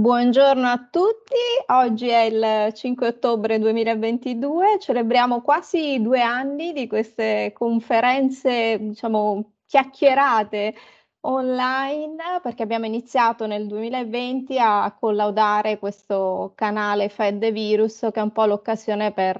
Buongiorno a tutti, oggi è il 5 ottobre 2022, celebriamo quasi due anni di queste conferenze, diciamo, chiacchierate online perché abbiamo iniziato nel 2020 a collaudare questo canale Fed Virus che è un po' l'occasione per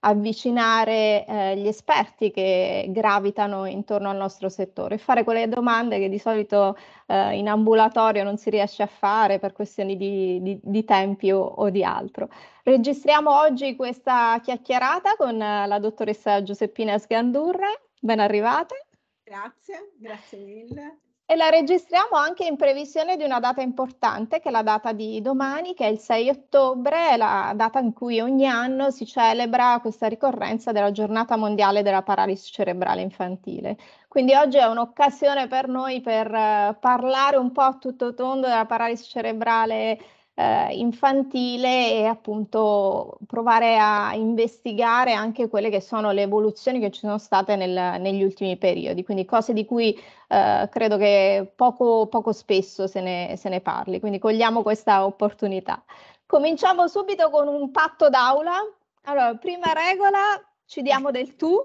avvicinare eh, gli esperti che gravitano intorno al nostro settore e fare quelle domande che di solito eh, in ambulatorio non si riesce a fare per questioni di, di, di tempi o, o, di altro. Registriamo oggi questa chiacchierata con eh, la dottoressa Giuseppina Sgandurra, ben arrivata. Grazie, grazie mille. E la registriamo anche in previsione di una data importante, che è la data di domani, che è il 6 ottobre, la data in cui ogni anno si celebra questa ricorrenza della giornata mondiale della paralisi cerebrale infantile. Quindi oggi è un'occasione per noi per eh, parlare un po' a tutto tondo della paralisi cerebrale eh, infantile e appunto provare a investigare anche quelle che sono le evoluzioni che ci sono state nel, negli ultimi periodi, quindi cose di cui eh, credo che poco, poco spesso se ne, se ne parli, quindi cogliamo questa opportunità. Cominciamo subito con un patto d'aula. Allora, prima regola, ci diamo del tu.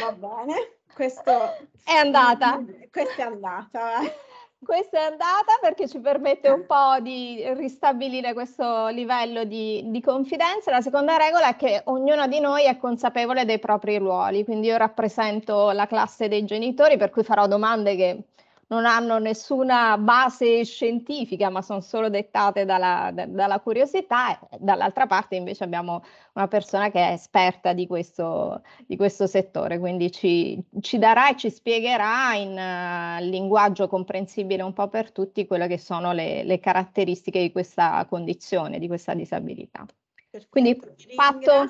Va bene, questo è andata. Questo è andata questa è andata perché ci permette un eh. po' di ristabilire questo livello di, di, confidenza. La seconda regola è che ognuno di noi è consapevole dei propri ruoli, quindi io rappresento la classe dei genitori, per cui farò domande che non hanno nessuna base scientifica, ma sono solo dettate dalla, da, dalla curiosità, e dall'altra parte invece abbiamo una persona che è esperta di questo, di questo settore, quindi ci, ci, darà e ci spiegherà in uh, linguaggio comprensibile un po' per tutti quelle che sono le, le caratteristiche di questa condizione, di questa disabilità. Quindi patto.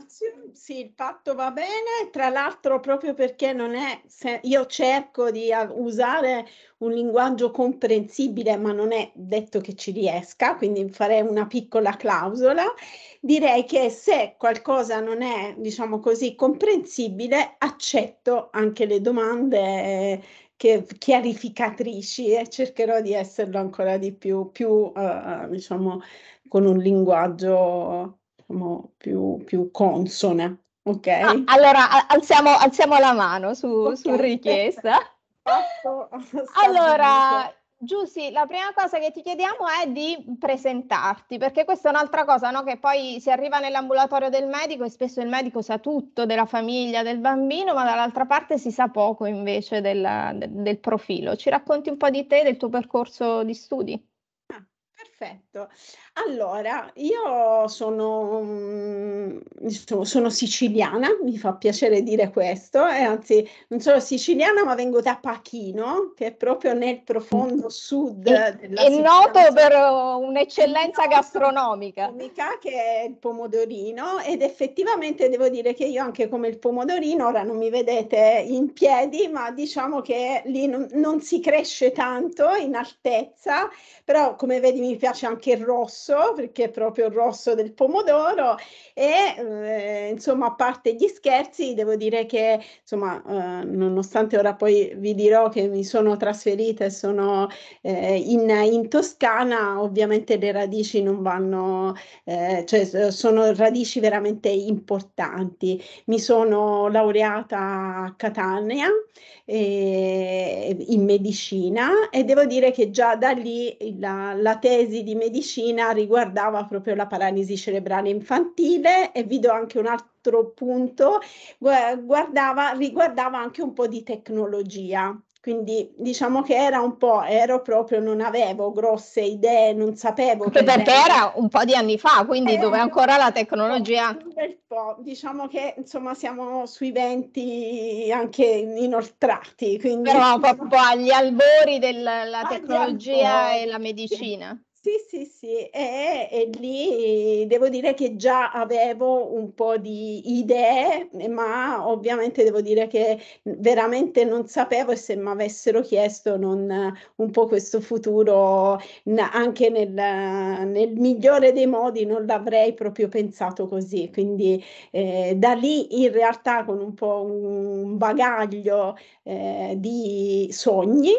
Sì, il patto va bene, tra l'altro proprio perché non è, io cerco di usare un linguaggio comprensibile, ma non è detto che ci riesca, quindi farei una piccola clausola. Direi che se qualcosa non è, diciamo così, comprensibile, accetto anche le domande che, chiarificatrici e cercherò di esserlo ancora di più, più uh, diciamo, con un linguaggio diciamo, più, più consona. Ok. Ah, allora alziamo, alziamo, la mano su, okay. su richiesta. Esatto. allora, Giussi, la prima cosa che ti chiediamo è di presentarti, perché questa è un'altra cosa, no? che poi si arriva nell'ambulatorio del medico e spesso il medico sa tutto della famiglia, del bambino, ma dall'altra parte si sa poco invece del, del profilo. Ci racconti un po' di te, del tuo percorso di studi? perfetto. Allora, io sono, mm, sono, siciliana, mi fa piacere dire questo, e eh, anzi non sono siciliana ma vengo da Pachino, che è proprio nel profondo mm. sud e, della È Sicilia. Uh, noto per un'eccellenza noto gastronomica. Che è il pomodorino ed effettivamente devo dire che io anche come il pomodorino, ora non mi vedete in piedi, ma diciamo che lì non, non si cresce tanto in altezza, però come vedi mi piace piace anche il rosso perché è proprio il rosso del pomodoro e eh, insomma a parte gli scherzi devo dire che insomma eh, nonostante ora poi vi dirò che mi sono trasferita e sono eh, in, in, Toscana ovviamente le radici non vanno eh, cioè sono radici veramente importanti mi sono laureata a Catania in medicina e devo dire che già da lì la, la tesi tesi di medicina riguardava proprio la paralisi cerebrale infantile e vi do anche un altro punto, guardava, riguardava anche un po' di tecnologia. Quindi diciamo che era un po', ero proprio, non avevo grosse idee, non sapevo. Anche perché era. era un po' di anni fa, quindi era eh, dove ancora la tecnologia. Un bel po', diciamo che insomma siamo sui venti anche inoltrati. Quindi... Però proprio agli albori della tecnologia albori. e la medicina. Sì, sì, sì, e, e, lì devo dire che già avevo un po' di idee, ma ovviamente devo dire che veramente non sapevo se mi avessero chiesto non, un po' questo futuro anche nel, nel, migliore dei modi non l'avrei proprio pensato così. Quindi eh, da lì in realtà con un po' un bagaglio eh, di sogni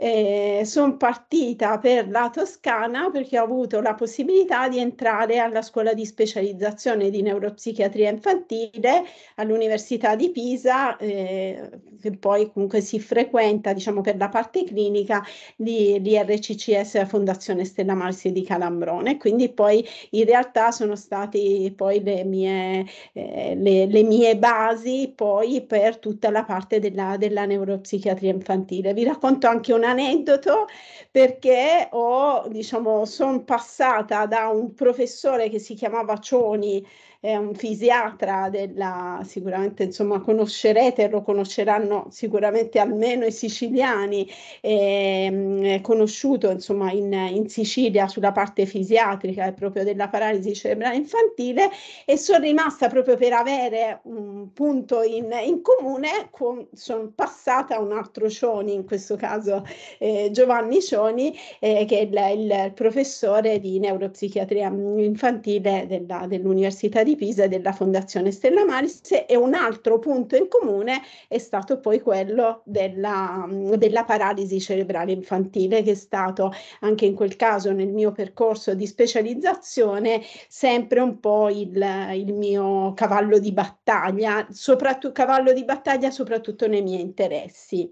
eh, sono partita per la Toscana perché ho avuto la possibilità di entrare alla scuola di specializzazione di neuropsichiatria infantile all'Università di Pisa, eh, che poi comunque si frequenta diciamo, per la parte clinica di, di RCCS Fondazione Stella Marsi di Calambrone. Quindi poi in realtà sono state poi le mie, eh, le, le mie basi poi per tutta la parte della, della neuropsichiatria infantile. Vi racconto anche una aneddoto perché ho, diciamo, sono passata da un professore che si chiamava Cioni è un fisiatra della, sicuramente insomma conoscerete lo conosceranno sicuramente almeno i siciliani, ehm, è conosciuto insomma in, in, Sicilia sulla parte fisiatrica e proprio della paralisi cerebrale infantile e sono rimasta proprio per avere un punto in, in comune, con, sono passata a un altro Cioni, in questo caso eh, Giovanni Cioni, eh, che è il, il, professore di neuropsichiatria infantile della, dell'Università di di Pisa e della Fondazione Stella Maris e un altro punto in comune è stato poi quello della, mm, della paralisi cerebrale infantile che è stato anche in quel caso nel mio percorso di specializzazione sempre un po' il, il mio cavallo di battaglia, soprattutto cavallo di battaglia soprattutto nei miei interessi.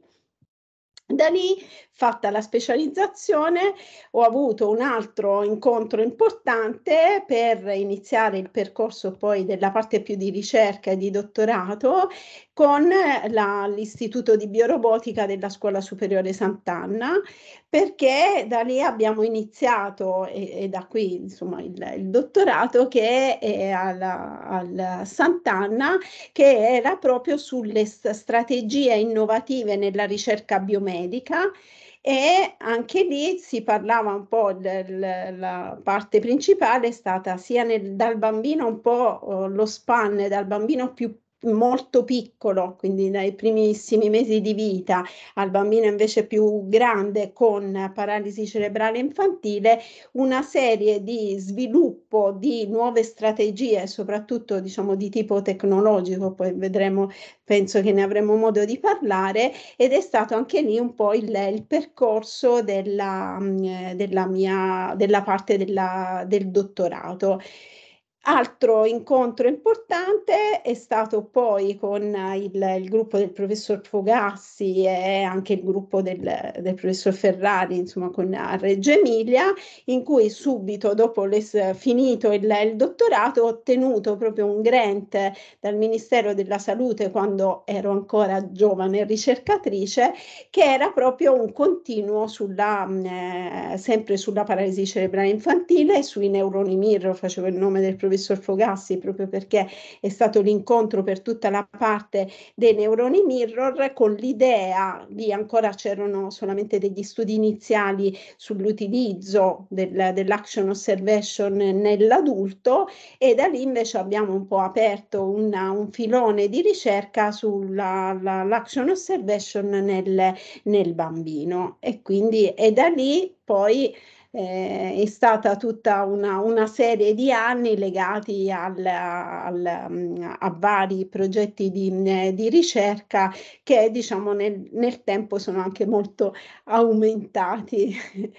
Da lì, fatta la specializzazione, ho avuto un altro incontro importante per iniziare il percorso poi della parte più di ricerca e di dottorato con eh, la, l'Istituto di Biorobotica della Scuola Superiore Sant'Anna, perché da lì abbiamo iniziato, e, e da qui insomma il, il, dottorato, che è al Sant'Anna, che era proprio sulle st- strategie innovative nella ricerca biomedica e anche lì si parlava un po' della parte principale è stata sia nel, dal bambino un po' oh, lo span dal bambino più molto piccolo, quindi dai primissimi mesi di vita, al bambino invece più grande con paralisi cerebrale infantile, una serie di sviluppo di nuove strategie, soprattutto diciamo di tipo tecnologico, poi vedremo, penso che ne avremo modo di parlare, ed è stato anche lì un po' il, il percorso della, mm, eh, della, mia, della parte della, del dottorato. Altro incontro importante è stato poi con il, il gruppo del professor Fogassi e anche il gruppo del, del professor Ferrari, insomma, con Reggio Emilia, in cui subito dopo finito il, il dottorato ho ottenuto proprio un grant dal Ministero della Salute quando ero ancora giovane ricercatrice, che era proprio un continuo sulla, mm, eh, sempre sulla paralisi cerebrale infantile e sui neuroni mirror, facevo il nome del professor professor Fogassi proprio perché è stato l'incontro per tutta la parte dei neuroni mirror con l'idea, di ancora c'erano solamente degli studi iniziali sull'utilizzo del, dell'action observation nell'adulto e da lì invece abbiamo un po' aperto una, un filone di ricerca sull'action la, observation nel, nel bambino e quindi è da lì poi eh, è stata tutta una, una, serie di anni legati al, al, mm, a vari progetti di, eh, di ricerca che diciamo nel, nel, tempo sono anche molto aumentati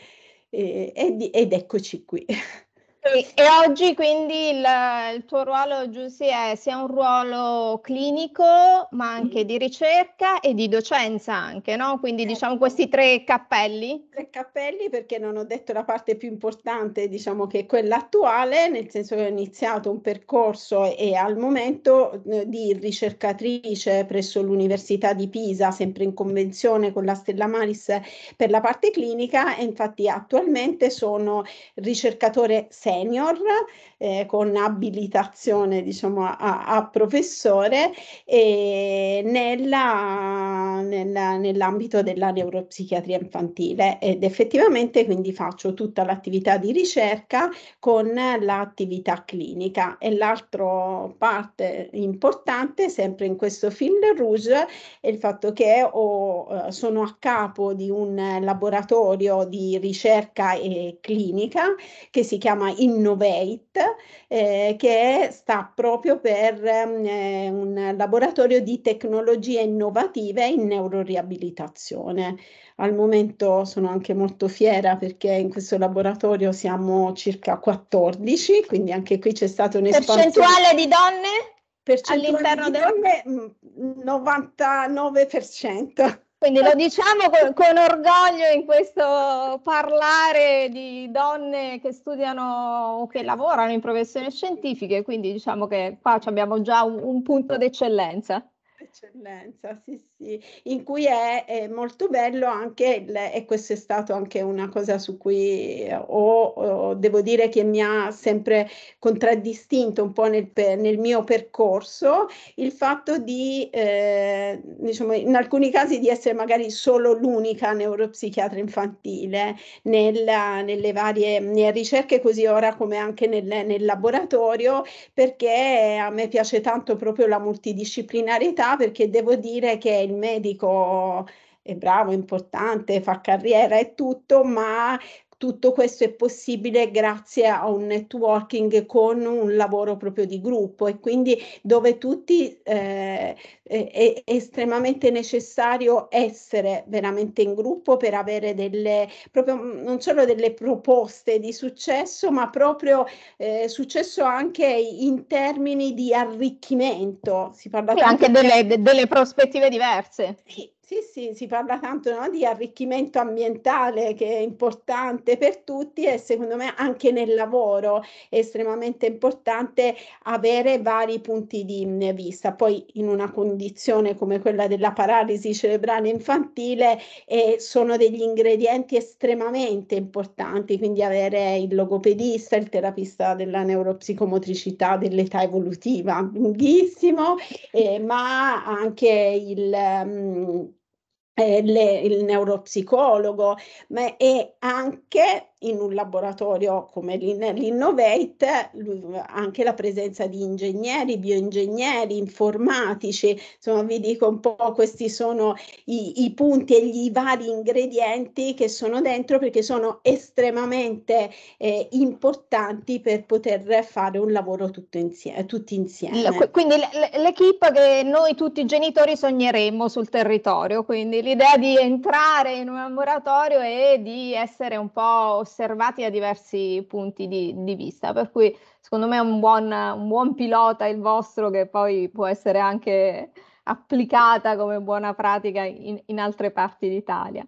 e, ed, ed eccoci qui. E, oggi quindi il, il, tuo ruolo, Giussi, è sia un ruolo clinico, ma anche di ricerca e di docenza anche, no? Quindi ecco. diciamo questi tre cappelli. Tre cappelli perché non ho detto la parte più importante, diciamo che è quella attuale, nel senso che ho iniziato un percorso e, e al momento eh, di ricercatrice presso l'Università di Pisa, sempre in convenzione con la Stella Maris per la parte clinica e infatti attualmente sono ricercatore senior senior eh, con abilitazione diciamo, a, a professore e nella, nella, nell'ambito della neuropsichiatria infantile ed effettivamente quindi faccio tutta l'attività di ricerca con l'attività clinica e l'altra parte importante sempre in questo film Rouge è il fatto che ho, eh, sono a capo di un laboratorio di ricerca e clinica che si chiama Innovate eh, che sta proprio per mm, eh, un laboratorio di tecnologie innovative in neuroriabilitazione. Al momento sono anche molto fiera perché in questo laboratorio siamo circa 14, quindi anche qui c'è stato un un'espansione. Percentuale di donne? all'interno di donne del... Mm, 99%. Quindi lo diciamo con, con, orgoglio in questo parlare di donne che studiano o che lavorano in professioni scientifiche, quindi diciamo che qua abbiamo già un, un punto d'eccellenza. Eccellenza, sì, sì, in cui è, è molto bello anche, il, e questo è stato anche una cosa su cui eh, ho, ho, devo dire che mi ha sempre contraddistinto un po' nel, nel mio percorso, il fatto di, eh, diciamo, in alcuni casi di essere magari solo l'unica neuropsichiatra infantile nella, nelle varie nelle ricerche, così ora come anche nel, nel laboratorio, perché a me piace tanto proprio la multidisciplinarità realtà perché devo dire che il medico è bravo, importante, fa carriera e tutto, ma tutto questo è possibile grazie a un networking con un lavoro proprio di gruppo e quindi dove tutti eh, è estremamente necessario essere veramente in gruppo per avere delle proprio non solo delle proposte di successo ma proprio eh, successo anche in termini di arricchimento si parla sì, anche delle, delle prospettive diverse sì sì, sì, si parla tanto no, di arricchimento ambientale che è importante per tutti e secondo me anche nel lavoro è estremamente importante avere vari punti di vista. Poi in una condizione come quella della paralisi cerebrale infantile eh, sono degli ingredienti estremamente importanti, quindi avere il logopedista, il terapista della neuropsicomotricità dell'età evolutiva, lunghissimo, eh, ma anche il... Um, eh, le, il neuropsicologo, ma è anche in un laboratorio come l'Innovate anche la presenza di ingegneri, bioingegneri, informatici, insomma vi dico un po' questi sono i, i punti e gli vari ingredienti che sono dentro perché sono estremamente eh, importanti per poter fare un lavoro tutto insieme, tutti insieme. Quindi l'equipe che noi tutti i genitori sogneremmo sul territorio, quindi l'idea di entrare in un laboratorio e di essere un po' osservati da diversi punti di, di vista, per cui secondo me è un buon, un buon pilota il vostro che poi può essere anche applicata come buona pratica in, in altre parti d'Italia.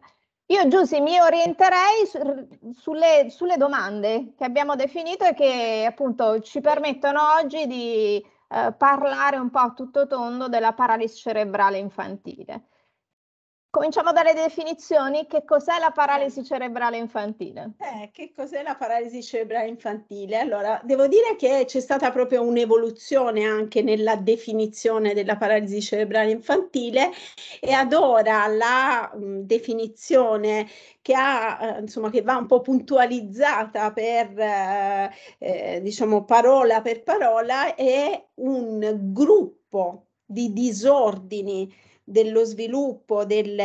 Io Giussi mi orienterei su, sulle, sulle, domande che abbiamo definito e che appunto ci permettono oggi di eh, parlare un po' a tutto tondo della paralisi cerebrale infantile. Cominciamo dalle definizioni. Che cos'è la paralisi eh. cerebrale infantile? Eh, che cos'è la paralisi cerebrale infantile? Allora, devo dire che c'è stata proprio un'evoluzione anche nella definizione della paralisi cerebrale infantile e ad ora la mh, mm, definizione che, ha, eh, insomma, che va un po' puntualizzata per, eh, eh, diciamo, parola per parola è un gruppo di disordini dello sviluppo del,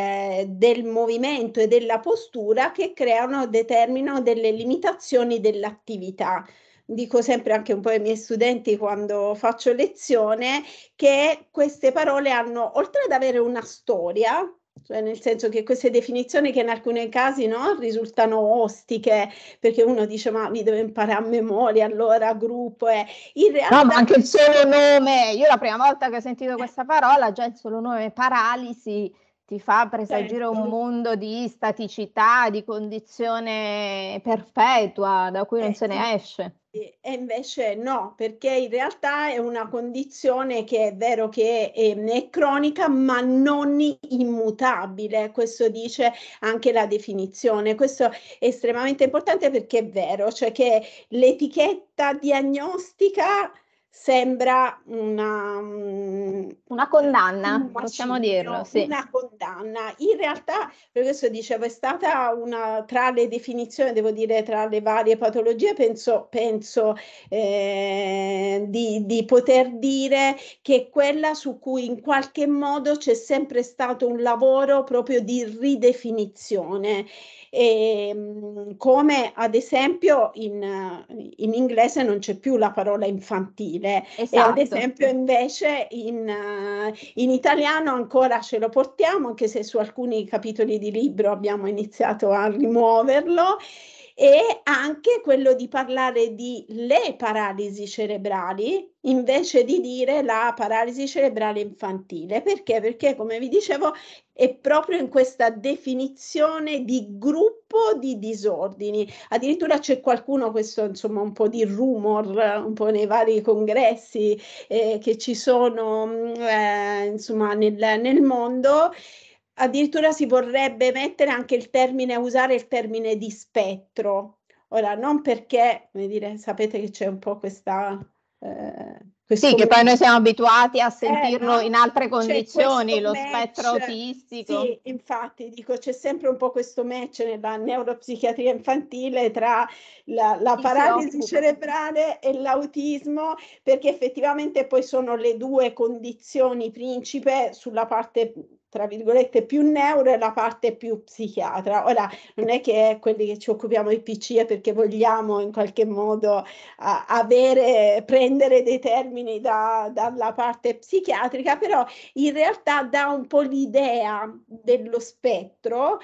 del movimento e della postura che creano, determinano delle limitazioni dell'attività dico sempre anche un po' ai miei studenti quando faccio lezione, che queste parole hanno, oltre ad avere una storia, cioè, nel senso che queste definizioni che in alcuni casi no, risultano ostiche, perché uno dice ma mi devo imparare a memoria, allora gruppo è... In realtà... No, ma anche il solo nome, io la prima volta che ho sentito questa parola, già il solo nome paralisi ti fa presagire certo. un mondo di staticità, di condizione perpetua da cui non eh, se ne certo. esce. E invece no, perché in realtà è una condizione che è vero che è, ehm, è, cronica, ma non immutabile. Questo dice anche la definizione. Questo è estremamente importante perché è vero, cioè che l'etichetta diagnostica sembra una, mm, una condanna, un possiamo dirlo. Sì. Una condanna. In realtà, per questo dicevo, è stata una tra le definizioni, devo dire, tra le varie patologie, penso, penso eh, di, di, poter dire che è quella su cui in qualche modo c'è sempre stato un lavoro proprio di ridefinizione e, ehm, come ad esempio in, in, inglese non c'è più la parola infantile esatto. e ad esatto. esempio invece in, in, italiano ancora ce lo portiamo anche se su alcuni capitoli di libro abbiamo iniziato a rimuoverlo e anche quello di parlare di le paralisi cerebrali invece di dire la paralisi cerebrale infantile. Perché? Perché, come vi dicevo, è proprio in questa definizione di gruppo di disordini. Addirittura c'è qualcuno, questo insomma un po' di rumor, un po' nei vari congressi eh, che ci sono mm, eh, insomma nel, nel mondo, addirittura si vorrebbe mettere anche il termine, usare il termine di spettro. Ora, non perché, come dire, sapete che c'è un po' questa... Eh, Sì, che poi noi siamo abituati a eh, sentirlo eh, no, in altre condizioni, lo match, spettro autistico. Sì, infatti, dico, c'è sempre un po' questo match nella neuropsichiatria infantile tra la, la paralisi cerebrale e l'autismo, perché effettivamente poi sono le due condizioni principe sulla parte tra virgolette, più neuro e la parte più psichiatra. Ora, non è che quelli che ci occupiamo di PC è perché vogliamo in qualche modo uh, avere, prendere dei termini da, dalla parte psichiatrica, però in realtà dà un po' l'idea dello spettro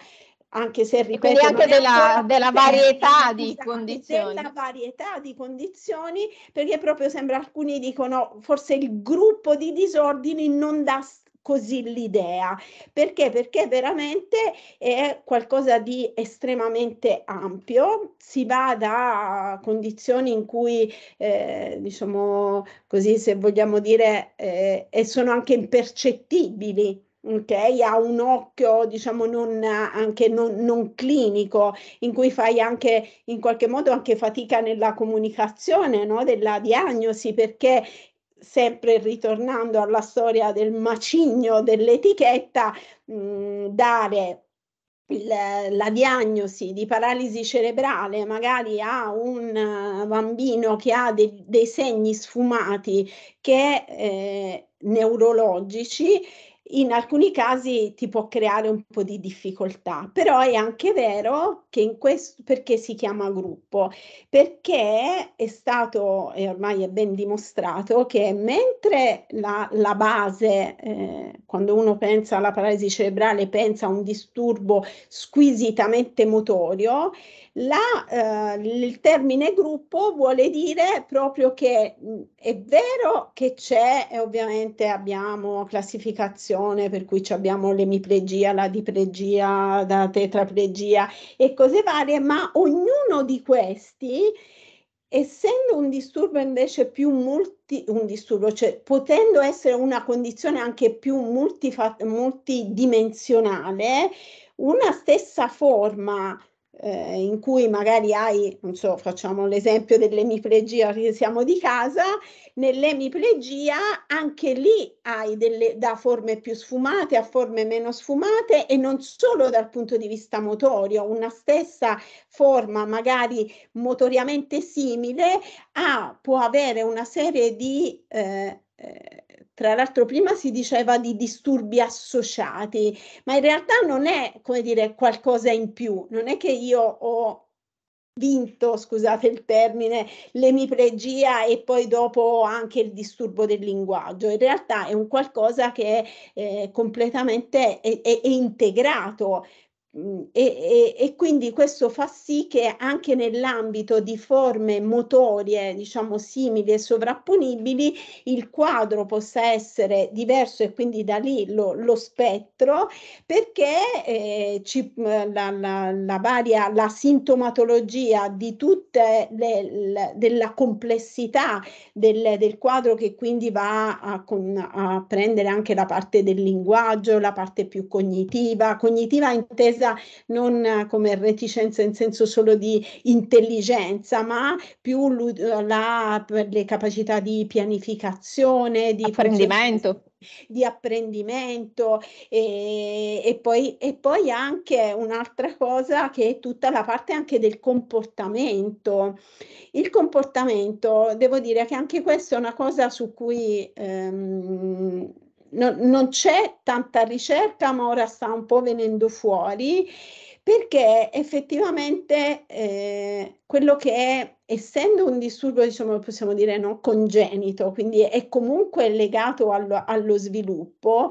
anche se ripeto anche della, della, varietà di esatto, condizioni della varietà di condizioni perché proprio sembra alcuni dicono forse il gruppo di disordini non dà così l'idea. Perché? Perché veramente è qualcosa di estremamente ampio, si va da condizioni in cui, eh, diciamo così se vogliamo dire, eh, e sono anche impercettibili ok? Ha un occhio, diciamo, non, anche non, non, clinico, in cui fai anche in qualche modo anche fatica nella comunicazione no? della diagnosi, perché sempre ritornando alla storia del macigno dell'etichetta, mh, mm, dare la diagnosi di paralisi cerebrale magari a un eh, bambino che ha de- dei segni sfumati che eh, neurologici in alcuni casi ti può creare un po' di difficoltà, però è anche vero che in questo perché si chiama gruppo, perché è stato e ormai è ben dimostrato che mentre la, la base, eh, quando uno pensa alla paralisi cerebrale, pensa a un disturbo squisitamente motorio, la, eh, il termine gruppo vuole dire proprio che mh, è vero che c'è e ovviamente abbiamo classificazione per cui abbiamo l'emiplegia, la diplegia, la tetraplegia e cose varie, ma ognuno di questi essendo un disturbo invece più multi, un disturbo, cioè potendo essere una condizione anche più multidimensionale, una stessa forma eh, in cui magari hai, non so, facciamo l'esempio dell'emiplegia che siamo di casa, nell'emiplegia anche lì hai delle, da forme più sfumate a forme meno sfumate e non solo dal punto di vista motorio, una stessa forma magari motoriamente simile ha, ah, può avere una serie di eh, eh tra l'altro prima si diceva di disturbi associati, ma in realtà non è, come dire, qualcosa in più, non è che io ho vinto, scusate il termine, l'emipregia e poi dopo anche il disturbo del linguaggio. In realtà è un qualcosa che è eh, completamente è, è, è integrato, Mhmm, e, e, e, quindi questo fa sì che anche nell'ambito di forme motorie, diciamo simili e sovrapponibili, il quadro possa essere diverso e quindi da lì lo, lo spettro, perché eh, ci, mhmm, la, la, la, varia, la sintomatologia di tutte le, le della complessità del, del, quadro che quindi va a, con, a prendere anche la parte del linguaggio, la parte più cognitiva, cognitiva intesa intesa non eh, come reticenza in senso solo di intelligenza, ma più la, le capacità di pianificazione, di apprendimento di apprendimento e, e, poi, e, poi, anche un'altra cosa che è tutta la parte anche del comportamento. Il comportamento, devo dire che anche questa è una cosa su cui ehm, no, non c'è tanta ricerca, ma ora sta un po' venendo fuori, perché effettivamente eh, quello che è, essendo un disturbo, diciamo, possiamo dire no, congenito, quindi è comunque legato allo, allo sviluppo,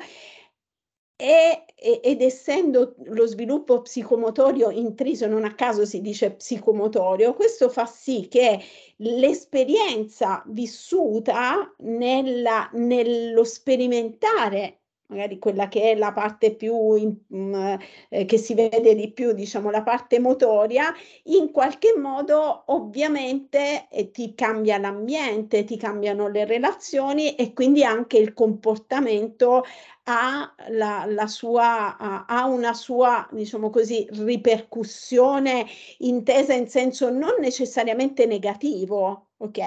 e, ed essendo lo sviluppo psicomotorio intriso, non a caso si dice psicomotorio, questo fa sì che l'esperienza vissuta nella, nello sperimentare magari quella che è la parte più in, mm, eh, che si vede di più, diciamo la parte motoria, in qualche modo ovviamente eh, ti cambia l'ambiente, ti cambiano le relazioni e quindi anche il comportamento ha, la, la sua, ha una sua, diciamo così, ripercussione intesa in senso non necessariamente negativo, ok?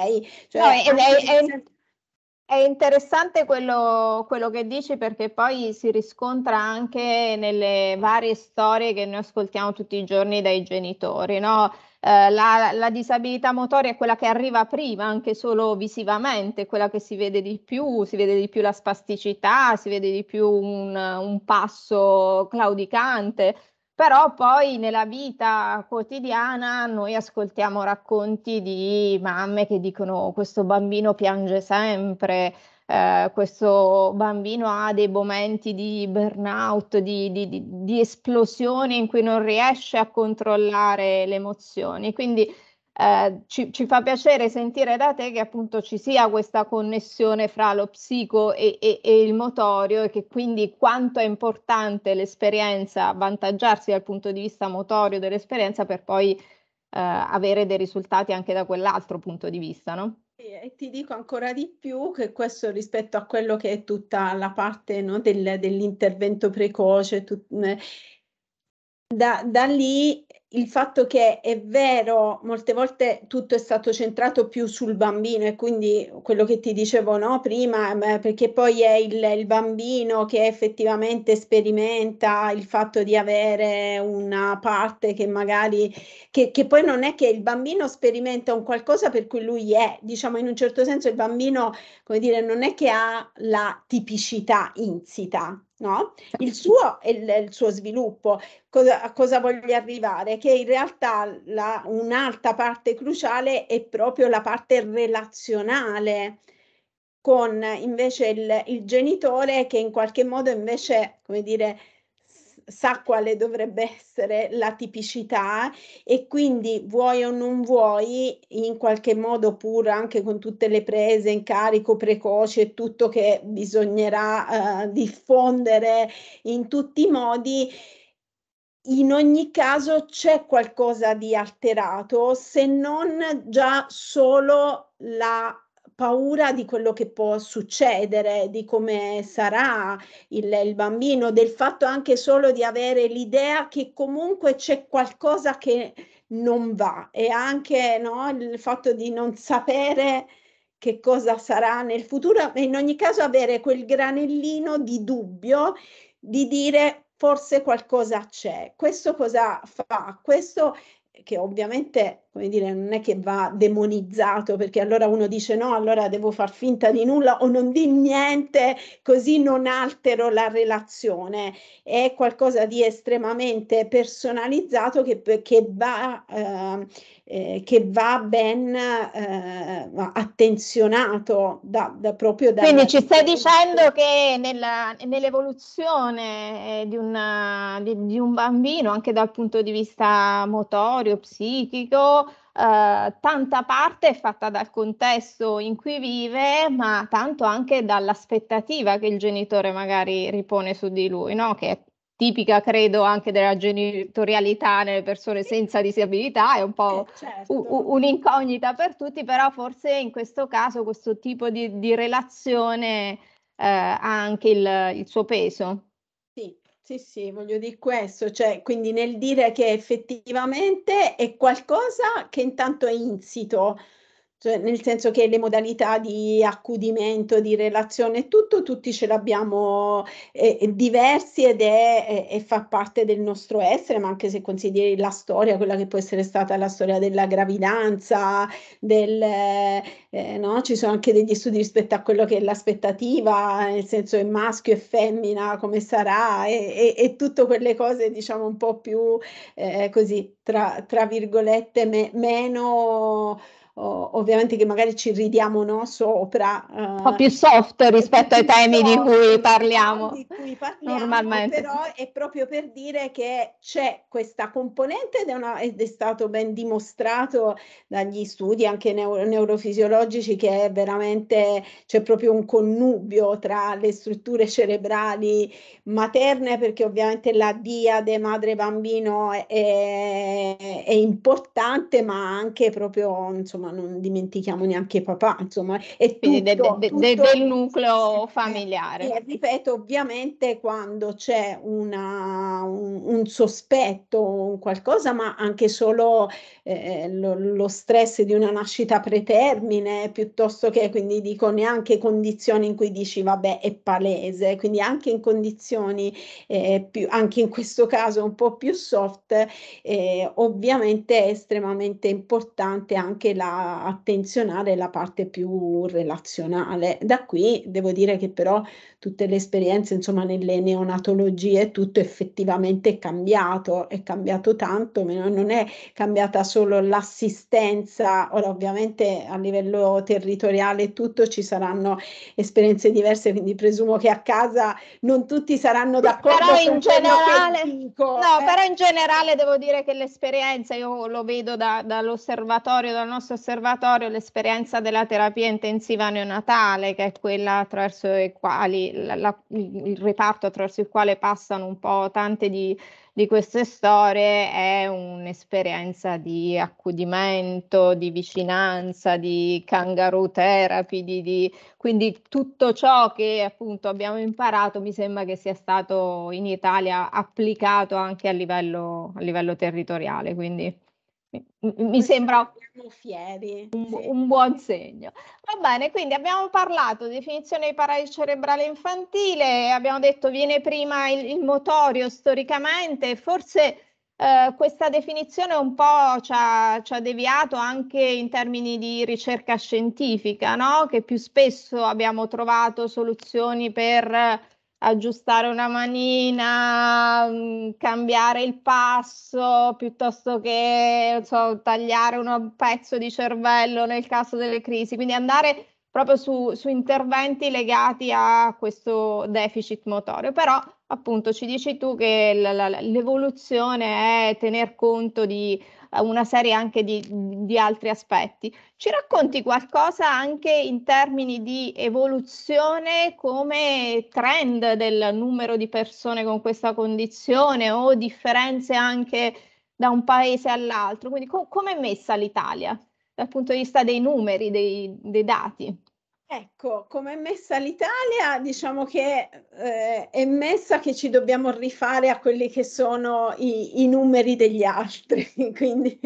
Cioè, no, è, è, è, è interessante quello, quello, che dici perché poi si riscontra anche nelle varie storie che noi ascoltiamo tutti i giorni dai genitori. No? Eh, la, la, disabilità motoria è quella che arriva prima, anche solo visivamente, quella che si vede di più, si vede di più la spasticità, si vede di più un, un passo claudicante però poi nella vita quotidiana noi ascoltiamo racconti di mamme che dicono questo bambino piange sempre, eh, questo bambino ha dei momenti di burnout, di, di, di, di esplosioni in cui non riesce a controllare le emozioni. Quindi eh, ci, ci, fa piacere sentire da te che appunto ci sia questa connessione fra lo psico e, e, e, il motorio e che quindi quanto è importante l'esperienza, avvantaggiarsi dal punto di vista motorio dell'esperienza per poi eh, avere dei risultati anche da quell'altro punto di vista, no? E ti dico ancora di più che questo rispetto a quello che è tutta la parte no, del, dell'intervento precoce, tut, eh, da, da lì il fatto che è vero, molte volte tutto è stato centrato più sul bambino e quindi quello che ti dicevo no, prima, perché poi è il, il bambino che effettivamente sperimenta il fatto di avere una parte che magari, che, che poi non è che il bambino sperimenta un qualcosa per cui lui è, diciamo in un certo senso il bambino, come dire, non è che ha la tipicità insita, no? il, suo, il, il suo sviluppo. Cosa, a cosa voglio arrivare? Che in realtà la, un'altra parte cruciale è proprio la parte relazionale con invece il, il genitore che in qualche modo invece, come dire, sa quale dovrebbe essere la tipicità e quindi vuoi o non vuoi, in qualche modo pur anche con tutte le prese in carico precoce e tutto che bisognerà eh, diffondere in tutti i modi, in ogni caso c'è qualcosa di alterato se non già solo la paura di quello che può succedere, di come sarà il, il, bambino, del fatto anche solo di avere l'idea che comunque c'è qualcosa che non va e anche no, il fatto di non sapere che cosa sarà nel futuro, in ogni caso avere quel granellino di dubbio di dire forse qualcosa c'è. Questo cosa fa? Questo che ovviamente come dire, non è che va demonizzato perché allora uno dice no, allora devo far finta di nulla o non di niente, così non altero la relazione. È qualcosa di estremamente personalizzato che, che va eh, eh, che va ben eh, attenzionato da, da proprio da... Quindi ci stai dicendo che nella, nell'evoluzione eh, di, una, di, di, un bambino, anche dal punto di vista motorio, psichico, eh, tanta parte è fatta dal contesto in cui vive, ma tanto anche dall'aspettativa che il genitore magari ripone su di lui, no? che tipica credo anche della genitorialità nelle persone senza disabilità, è un po' eh, certo. u- un'incognita per tutti, però forse in questo caso questo tipo di, di relazione eh, ha anche il, il, suo peso. Sì, sì, sì, voglio dire questo, cioè quindi nel dire che effettivamente è qualcosa che intanto è insito, cioè nel senso che le modalità di accudimento, di relazione, tutto, tutti ce l'abbiamo eh, eh diversi ed è, eh, fa parte del nostro essere, ma anche se consideri la storia, quella che può essere stata la storia della gravidanza, del, eh, eh no? ci sono anche degli studi rispetto a quello che è l'aspettativa, nel senso è maschio e femmina, come sarà, e, e, e, tutte quelle cose diciamo un po' più eh, così, tra, tra virgolette, me, meno oh, ovviamente che magari ci ridiamo no, sopra. Eh, un po' più soft rispetto ai temi soft, di, cui parliamo, di cui parliamo. Normalmente. Però è proprio per dire che c'è questa componente ed è, una, ed è stato ben dimostrato dagli studi anche neuro, neurofisiologici che veramente c'è proprio un connubio tra le strutture cerebrali materne perché ovviamente la diade madre-bambino è, è importante ma anche proprio insomma insomma non dimentichiamo neanche papà, insomma è tutto, de, de, tutto... del nucleo eh, familiare. E, ripeto, ovviamente quando c'è una, un, un, sospetto, un qualcosa, ma anche solo eh, lo, lo, stress di una nascita pretermine, piuttosto che quindi dico neanche condizioni in cui dici vabbè è palese, quindi anche in condizioni eh, più, anche in questo caso un po' più soft, eh, ovviamente è estremamente importante anche la a attenzionare la parte più relazionale. Da qui devo dire che però tutte le esperienze, insomma, nelle neonatologie tutto effettivamente è cambiato, è cambiato tanto, non è cambiata solo l'assistenza, ora ovviamente a livello territoriale tutto ci saranno esperienze diverse, quindi presumo che a casa non tutti saranno d'accordo però in generale, dico, No, eh. però in generale devo dire che l'esperienza, io lo vedo da, dall'osservatorio, dal nostro osservatorio l'esperienza della terapia intensiva neonatale, che è quella attraverso i quali, la, la, il reparto attraverso il quale passano un po' tante di, di queste storie, è un'esperienza di accudimento, di vicinanza, di kangaroo therapy, di, di, quindi tutto ciò che appunto abbiamo imparato mi sembra che sia stato in Italia applicato anche a livello, a livello territoriale. Quindi mi, sembra fieri, un, sì. un, buon segno. Va bene, quindi abbiamo parlato di definizione di paralisi cerebrale infantile, abbiamo detto viene prima il, il motorio storicamente, forse eh, questa definizione un po' ci ha, ci ha, deviato anche in termini di ricerca scientifica, no? che più spesso abbiamo trovato soluzioni per aggiustare una manina, mm, cambiare il passo, piuttosto che so, tagliare un pezzo di cervello nel caso delle crisi. Quindi andare proprio su, su, interventi legati a questo deficit motorio. Però appunto ci dici tu che l'evoluzione è tener conto di una serie anche di, di altri aspetti. Ci racconti qualcosa anche in termini di evoluzione come trend del numero di persone con questa condizione o differenze anche da un paese all'altro? Quindi co- come è messa l'Italia dal punto di vista dei numeri, dei, dei dati? Ecco, come è messa l'Italia, diciamo che eh, è messa che ci dobbiamo rifare a quelli che sono i, i numeri degli altri, quindi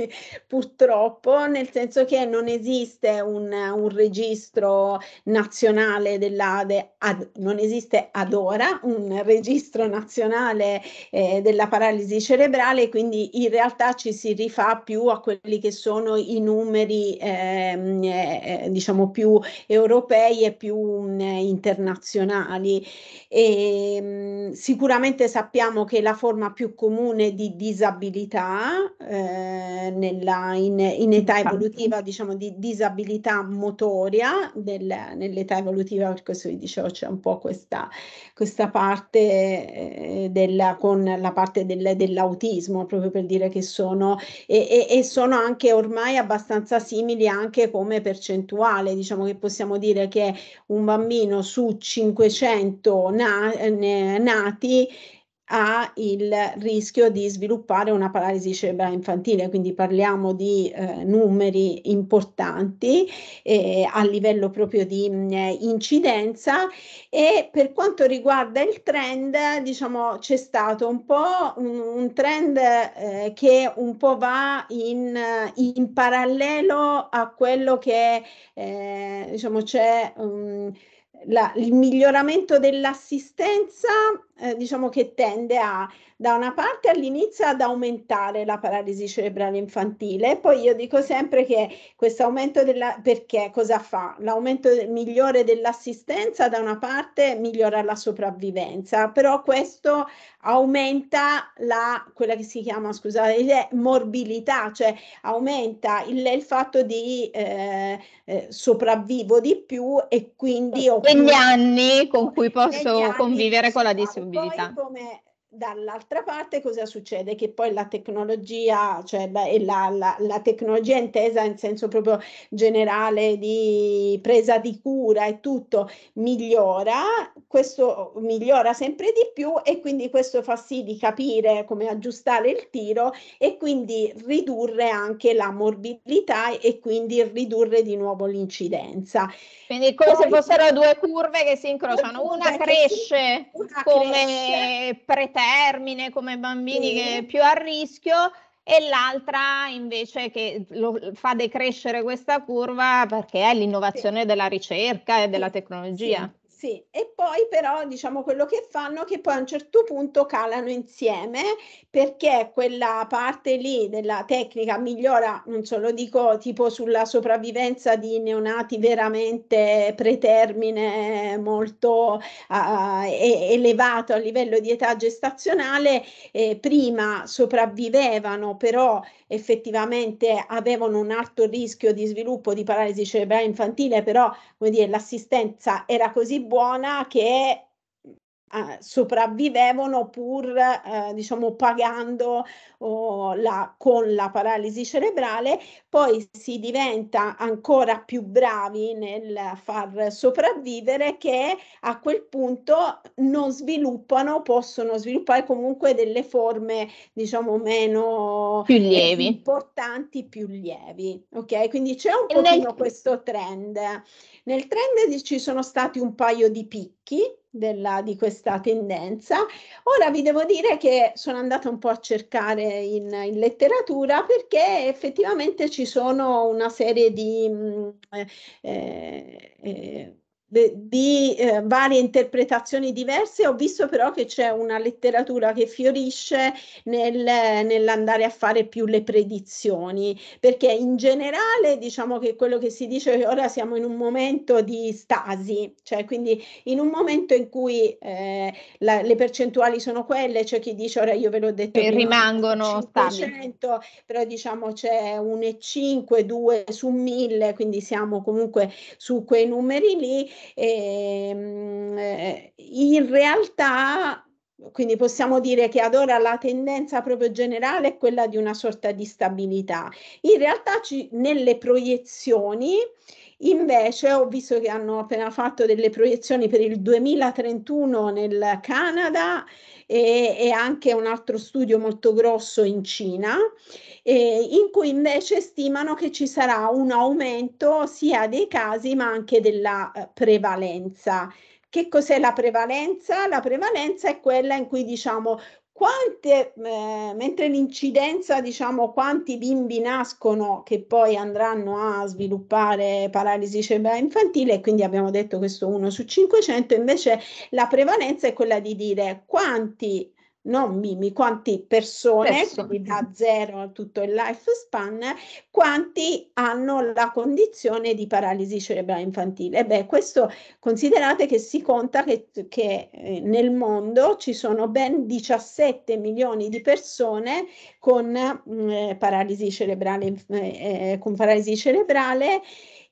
purtroppo, nel senso che non esiste un, un registro nazionale dell'ADE, ad, non esiste ad ora un registro nazionale eh, della paralisi cerebrale, quindi in realtà ci si rifà più a quelli che sono i numeri, ehm, eh, diciamo, più europei europei e più mhmm, internazionali. E, ehm, sicuramente sappiamo che la forma più comune di disabilità eh, nella, in, in, età evolutiva, diciamo di disabilità motoria, del, nell'età evolutiva, per questo vi dicevo c'è un po' questa, questa parte eh, della, con la parte del, dell'autismo, proprio per dire che sono e, e, e sono anche ormai abbastanza simili anche come percentuale, diciamo che possiamo dire che un bambino su 500 na- nati ha il rischio di sviluppare una paralisi cerebrale infantile, quindi parliamo di eh, numeri importanti eh, a livello proprio di mh, mm, incidenza e per quanto riguarda il trend, diciamo c'è stato un po' un, un trend eh, che un po' va in, in parallelo a quello che eh, diciamo c'è um, la, il miglioramento dell'assistenza eh, diciamo che tende a, da una parte all'inizio ad aumentare la paralisi cerebrale infantile, poi io dico sempre che questo aumento della, perché cosa fa? L'aumento migliore dell'assistenza da una parte migliora la sopravvivenza, però questo aumenta la, quella che si chiama, scusate, morbilità, cioè aumenta il, il fatto di eh, eh, sopravvivo di più e quindi... Quegli anni con cui posso convivere con la disabilità diciamo possibilità. Poi, come Dall'altra parte cosa succede? Che poi la tecnologia, cioè la, la, la, tecnologia intesa in senso proprio generale di presa di cura e tutto, migliora, questo migliora sempre di più e quindi questo fa sì di capire come aggiustare il tiro e quindi ridurre anche la morbidità e quindi ridurre di nuovo l'incidenza. Quindi come poi, se fossero due curve che si incrociano, una cresce, una come pre termine, come bambini sì. più a rischio, e l'altra invece che lo, fa decrescere questa curva perché è l'innovazione sì. della ricerca e della tecnologia. Sì. Sì, e poi però diciamo quello che fanno è che poi a un certo punto calano insieme perché quella parte lì della tecnica migliora, non ce lo dico, tipo sulla sopravvivenza di neonati veramente pretermine molto uh, elevato a livello di età gestazionale, eh, prima sopravvivevano però effettivamente avevano un alto rischio di sviluppo di paralisi cerebrale infantile, però come dire, l'assistenza era così buona che eh, sopravvivevano pur eh, diciamo pagando oh, la, con la paralisi cerebrale, poi si diventa ancora più bravi nel far sopravvivere che a quel punto non sviluppano, possono sviluppare comunque delle forme diciamo meno più lievi. importanti, più lievi, ok? Quindi c'è un po' nel... questo trend. Nel trend ci sono stati un paio di picchi della, di questa tendenza. Ora vi devo dire che sono andata un po' a cercare in, in letteratura perché effettivamente ci sono una serie di... Mm, eh, eh, di eh, varie interpretazioni diverse, ho visto però che c'è una letteratura che fiorisce nel, nell'andare a fare più le predizioni, perché in generale diciamo che quello che si dice è che ora siamo in un momento di stasi, cioè quindi in un momento in cui eh, la, le percentuali sono quelle, c'è cioè chi dice ora io ve l'ho detto che rimangono 500, stabili. però diciamo c'è un e 5, 2 su 1000, quindi siamo comunque su quei numeri lì e, ehm, eh, in realtà quindi possiamo dire che ad ora la tendenza proprio generale è quella di una sorta di stabilità. In realtà ci, nelle proiezioni Invece ho visto che hanno appena fatto delle proiezioni per il 2031 nel Canada e, e anche un altro studio molto grosso in Cina, eh, in cui invece stimano che ci sarà un aumento sia dei casi ma anche della eh, prevalenza. Che cos'è la prevalenza? La prevalenza è quella in cui diciamo quante, eh, mentre l'incidenza, diciamo, quanti bimbi nascono che poi andranno a sviluppare paralisi cerebrale infantile, e quindi abbiamo detto questo 1 su 500, invece la prevalenza è quella di dire quanti non mimi, quante persone, persone. quindi da zero a tutto il lifespan, quanti hanno la condizione di paralisi cerebrale infantile. beh, questo considerate che si conta che, che eh, nel mondo ci sono ben 17 milioni di persone con, mm, eh, paralisi, cerebrale, eh, eh, con paralisi cerebrale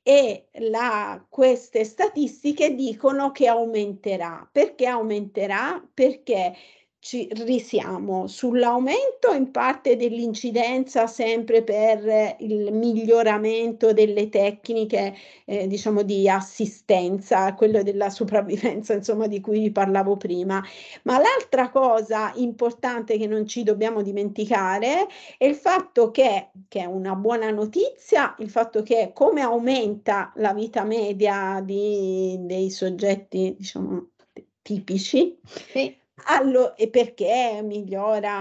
e la, queste statistiche dicono che aumenterà. Perché aumenterà? Perché ci risiamo sull'aumento in parte dell'incidenza sempre per eh, il miglioramento delle tecniche eh, diciamo di assistenza, quello della sopravvivenza insomma di cui vi parlavo prima, ma l'altra cosa importante che non ci dobbiamo dimenticare è il fatto che, che è una buona notizia, il fatto che come aumenta la vita media di, dei soggetti diciamo tipici, sì allo- e perché migliora,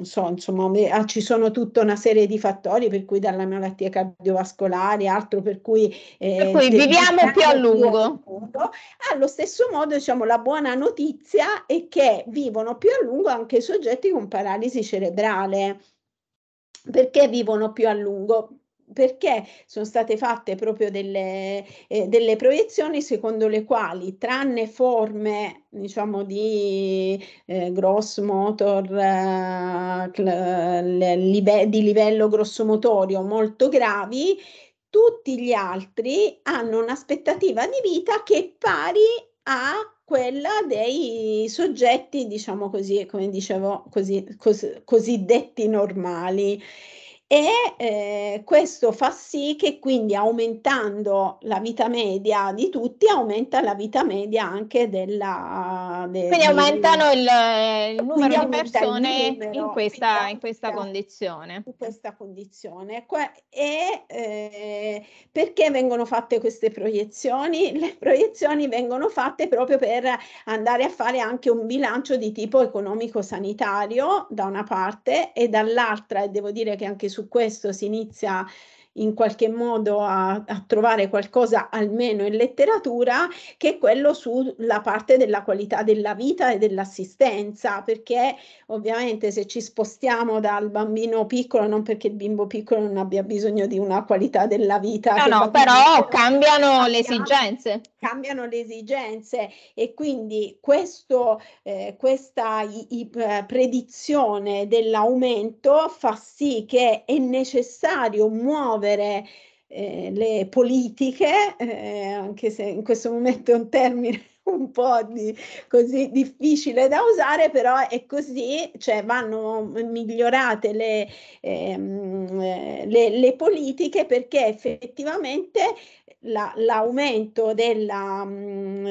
so, insomma, ah, ci sono tutta una serie di fattori per cui dalla malattia cardiovascolare, altro per cui... Eh, per cui viviamo più a lungo. lungo. Allo stesso modo, diciamo, la buona notizia è che vivono più a lungo anche i soggetti con paralisi cerebrale. Perché vivono più a lungo? perché sono state fatte proprio delle, eh, delle proiezioni secondo le quali, tranne forme diciamo di eh, gross motor eh, libe- di livello grossomotorio molto gravi, tutti gli altri hanno un'aspettativa di vita che è pari a quella dei soggetti, diciamo così, come dicevo, così, cos- cosiddetti normali e eh, questo fa sì che quindi aumentando la vita media di tutti aumenta la vita media anche della... De, quindi aumentano il, il numero di persone numero, in, questa, in, questa, condizione. In questa condizione. E eh, perché vengono fatte queste proiezioni? Le proiezioni vengono fatte proprio per andare a fare anche un bilancio di tipo economico-sanitario da una parte e dall'altra, e devo dire che anche su su questo si inizia in qualche modo a, a, trovare qualcosa almeno in letteratura che è quello sulla parte della qualità della vita e dell'assistenza perché ovviamente se ci spostiamo dal bambino piccolo non perché il bimbo piccolo non abbia bisogno di una qualità della vita no no però cambiano le esigenze cambiano le esigenze e quindi questo, eh, questa i, i, eh, predizione dell'aumento fa sì che è necessario muovere promuovere eh, le politiche, eh, anche se in questo momento è un termine un po' di, così difficile da usare, però è così, cioè vanno migliorate le, ehm, eh, le, le politiche perché effettivamente la, l'aumento della, mh, mm,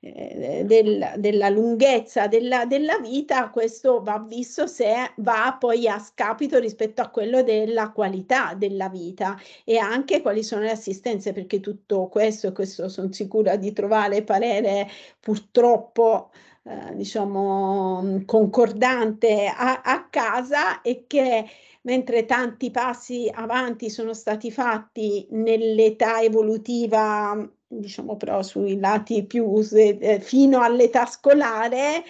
eh, del, della lunghezza della, della, vita, questo va visto se va poi a scapito rispetto a quello della qualità della vita e anche quali sono le assistenze, perché tutto questo, e questo sono sicura di trovare parere purtroppo eh, diciamo mm, concordante a, a casa e che mentre tanti passi avanti sono stati fatti nell'età evolutiva mm, diciamo però sui lati più eh, fino all'età scolare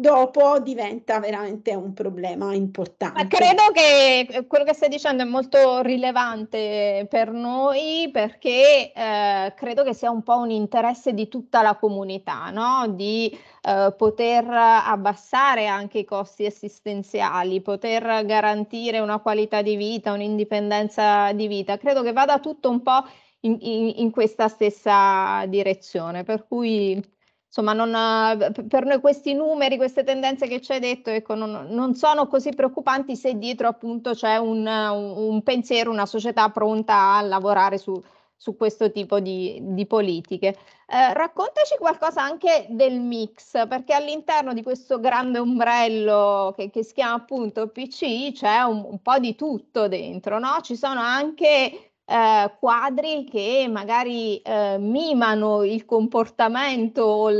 dopo diventa veramente un problema importante. Ma credo che eh, quello che stai dicendo è molto rilevante per noi perché eh, credo che sia un po' un interesse di tutta la comunità, no? di eh, poter abbassare anche i costi assistenziali, poter garantire una qualità di vita, un'indipendenza di vita. Credo che vada tutto un po' in, in, in questa stessa direzione, per cui insomma, non, eh, per noi questi numeri, queste tendenze che ci hai detto, ecco, non, non, sono così preoccupanti se dietro appunto c'è un, un pensiero, una società pronta a lavorare su, su questo tipo di, di politiche. Eh, raccontaci qualcosa anche del mix, perché all'interno di questo grande ombrello che, che si chiama appunto PC c'è un, un po' di tutto dentro, no? Ci sono anche eh, quadri che magari eh, mimano il comportamento o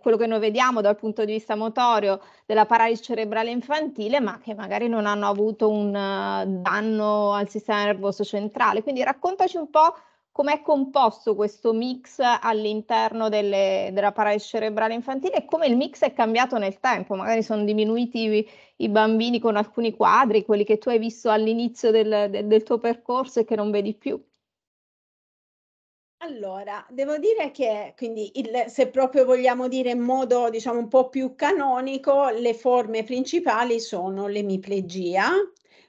quello che noi vediamo dal punto di vista motorio della paralisi cerebrale infantile, ma che magari non hanno avuto un uh, danno al sistema nervoso centrale. Quindi raccontaci un po' com'è composto questo mix all'interno delle, della paralisi cerebrale infantile e come il mix è cambiato nel tempo. Magari sono diminuiti i, i bambini con alcuni quadri, quelli che tu hai visto all'inizio del, del, del tuo percorso e che non vedi più. Allora, devo dire che, quindi, il, se proprio vogliamo dire in modo diciamo un po' più canonico, le forme principali sono l'emiplegia,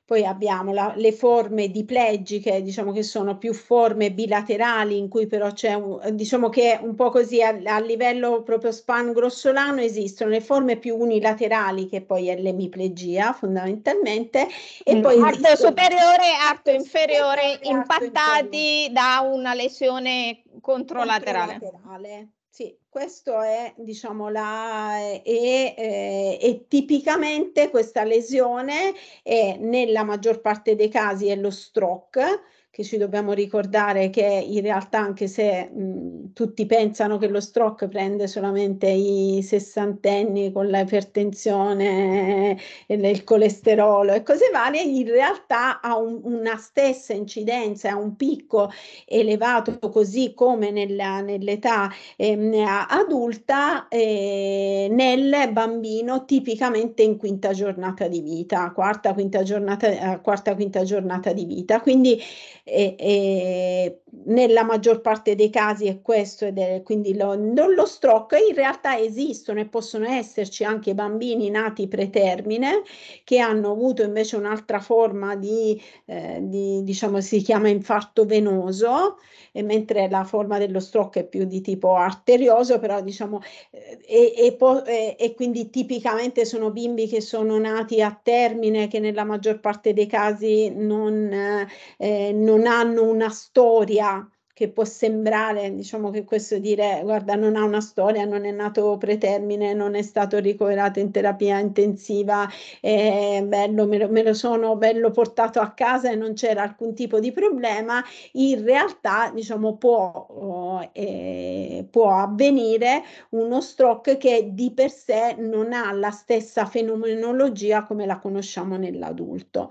poi abbiamo la, le forme diplegiche, diciamo che sono più forme bilaterali in cui però c'è un, diciamo che un po' così a, a livello proprio span grossolano esistono le forme più unilaterali che poi è l'emiplegia fondamentalmente e mm, poi arto superiore e arto inferiore arto impattati inferiore. da una lesione controlaterale. controlaterale. Sì, questo è, diciamo, la, e, eh, e tipicamente questa lesione è, nella maggior parte dei casi è lo stroke, che ci dobbiamo ricordare che in realtà anche se mh, tutti pensano che lo stroke prende solamente i sessantenni con l'ipertensione, e il colesterolo e cose varie, in realtà ha un, una stessa incidenza, ha un picco elevato così come nella, nell'età eh, adulta eh, nel bambino tipicamente in quinta giornata di vita, quarta, quinta giornata, eh, quarta, quinta giornata di vita. Quindi e, e, nella maggior parte dei casi è questo, ed è, quindi lo, non lo stroke, in realtà esistono e possono esserci anche bambini nati pretermine che hanno avuto invece un'altra forma di, eh, di diciamo si chiama infarto venoso, e mentre la forma dello stroke è più di tipo arterioso, però diciamo, eh, e, e, po- e, e quindi tipicamente sono bimbi che sono nati a termine, che nella maggior parte dei casi non, eh, non non hanno una storia che può sembrare, diciamo che questo dire, guarda, non ha una storia, non è nato pretermine, non è stato ricoverato in terapia intensiva, eh, bello, me lo, me lo sono bello portato a casa e non c'era alcun tipo di problema, in realtà, diciamo, può, eh, può avvenire uno stroke che di per sé non ha la stessa fenomenologia come la conosciamo nell'adulto.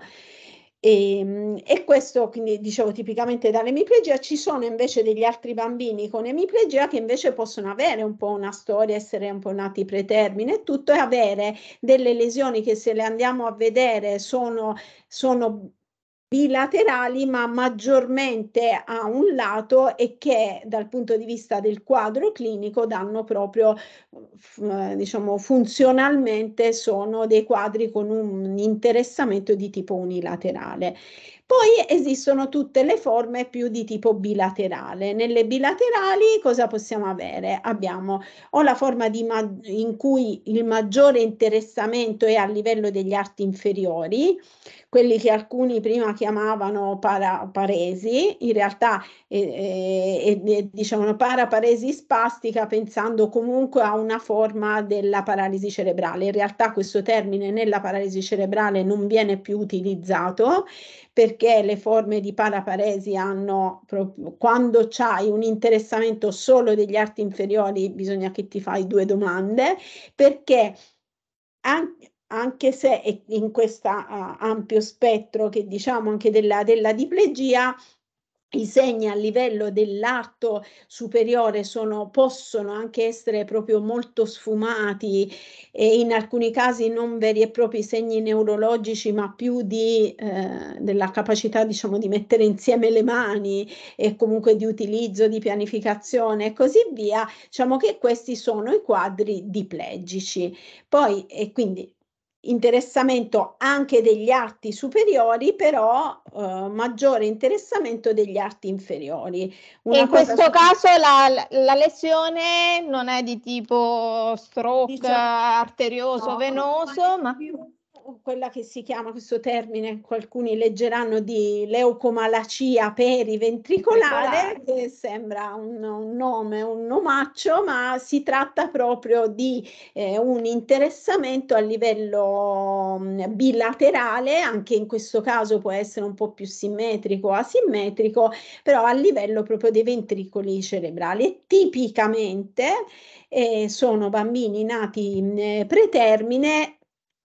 E, ehm, e, questo, quindi dicevo tipicamente dall'emiplegia, ci sono invece degli altri bambini con emiplegia che invece possono avere un po' una storia, essere un po' nati pretermine e tutto, e avere delle lesioni che se le andiamo a vedere sono, sono bilaterali ma maggiormente a un lato e che dal punto di vista del quadro clinico danno proprio eh, diciamo funzionalmente sono dei quadri con un interessamento di tipo unilaterale. Poi esistono tutte le forme più di tipo bilaterale. Nelle bilaterali cosa possiamo avere? Abbiamo o la forma di, in cui il maggiore interessamento è a livello degli arti inferiori, quelli che alcuni prima chiamavano paraparesi, in realtà eh, eh, dicevano paraparesi spastica pensando comunque a una forma della paralisi cerebrale. In realtà questo termine nella paralisi cerebrale non viene più utilizzato perché le forme di paraparesi hanno, proprio, quando c'hai un interessamento solo degli arti inferiori bisogna che ti fai due domande, perché anche, anche se è in questo uh, eh, ampio spettro che diciamo anche della, della diplegia, i segni a livello dell'arto superiore sono, possono anche essere proprio molto sfumati e in alcuni casi non veri e propri segni neurologici ma più di, eh, della capacità diciamo di mettere insieme le mani e comunque di utilizzo, di pianificazione e così via. Diciamo che questi sono i quadri diplegici. Poi e quindi interessamento anche degli arti superiori, però eh, maggiore interessamento degli arti inferiori. in questo su... caso la, la, lesione non è di tipo stroke diciamo, arterioso, no, venoso, ma... Più quella che si chiama questo termine, alcuni leggeranno di leucomalacia periventricolare, che sembra un, un, nome, un nomaccio, ma si tratta proprio di eh, un interessamento a livello mm, bilaterale, anche in questo caso può essere un po' più simmetrico o asimmetrico, però a livello proprio dei ventricoli cerebrali. Tipicamente eh, sono bambini nati eh, pretermine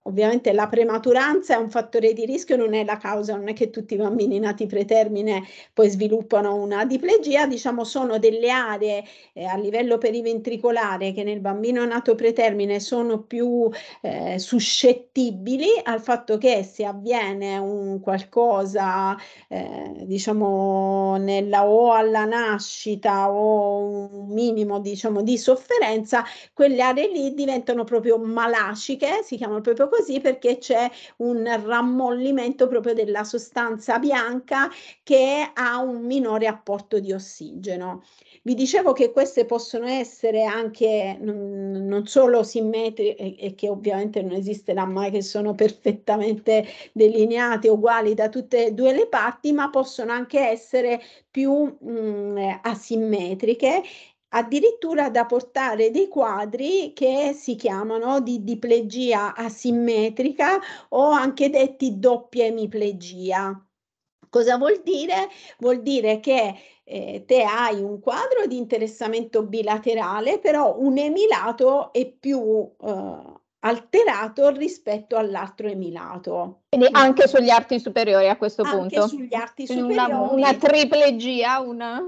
Ovviamente la prematuranza è un fattore di rischio, non è la causa, non è che tutti i bambini nati pretermine poi sviluppano una diplegia, diciamo sono delle aree eh, a livello periventricolare che nel bambino nato pretermine sono più eh, suscettibili al fatto che se avviene un qualcosa, eh, diciamo nella, o alla nascita o un minimo diciamo, di sofferenza, quelle aree lì diventano proprio malaciche, si chiamano proprio così perché c'è un rammollimento proprio della sostanza bianca che ha un minore apporto di ossigeno. Vi dicevo che queste possono essere anche non solo simmetriche e, e che ovviamente non esisterà mai che sono perfettamente delineate uguali da tutte e due le parti, ma possono anche essere più mh, mm, eh, asimmetriche addirittura da portare dei quadri che si chiamano di diplegia asimmetrica o anche detti doppia emiplegia. Cosa vuol dire? Vuol dire che eh, te hai un quadro di interessamento bilaterale, però un emilato è più eh, alterato rispetto all'altro emilato. Quindi anche sugli arti superiori a questo anche punto. Anche sugli arti superiori. Una, una triplegia, una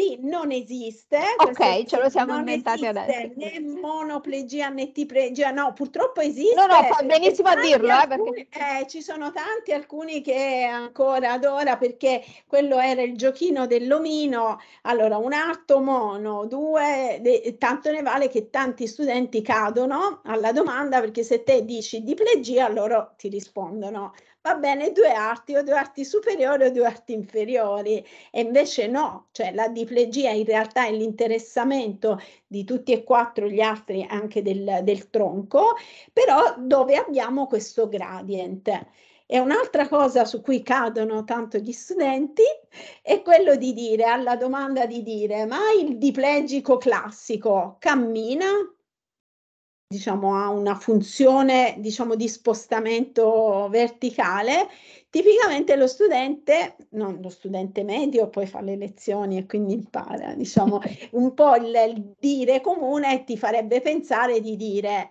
sì, non esiste. Ok, ce lo siamo inventati adesso. Né monoplegia né tiplegia, no, purtroppo esiste. No, no, fa benissimo a dirlo. Alcuni, eh, perché... eh, ci sono tanti, alcuni che ancora ad ora, perché quello era il giochino dell'omino. Allora, un atto mono, due, de, tanto ne vale che tanti studenti cadono alla domanda, perché se te dici diplegia, loro ti rispondono va bene due arti o due arti superiori o due arti inferiori e invece no, cioè la diplegia in realtà è l'interessamento di tutti e quattro gli altri anche del, del tronco, però dove abbiamo questo gradient. E un'altra cosa su cui cadono tanto gli studenti è quello di dire alla domanda di dire ma il diplegico classico cammina diciamo, ha una funzione diciamo, di spostamento verticale, tipicamente lo studente, non lo studente medio, poi fa le lezioni e quindi impara, diciamo, un po' il, il dire comune ti farebbe pensare di dire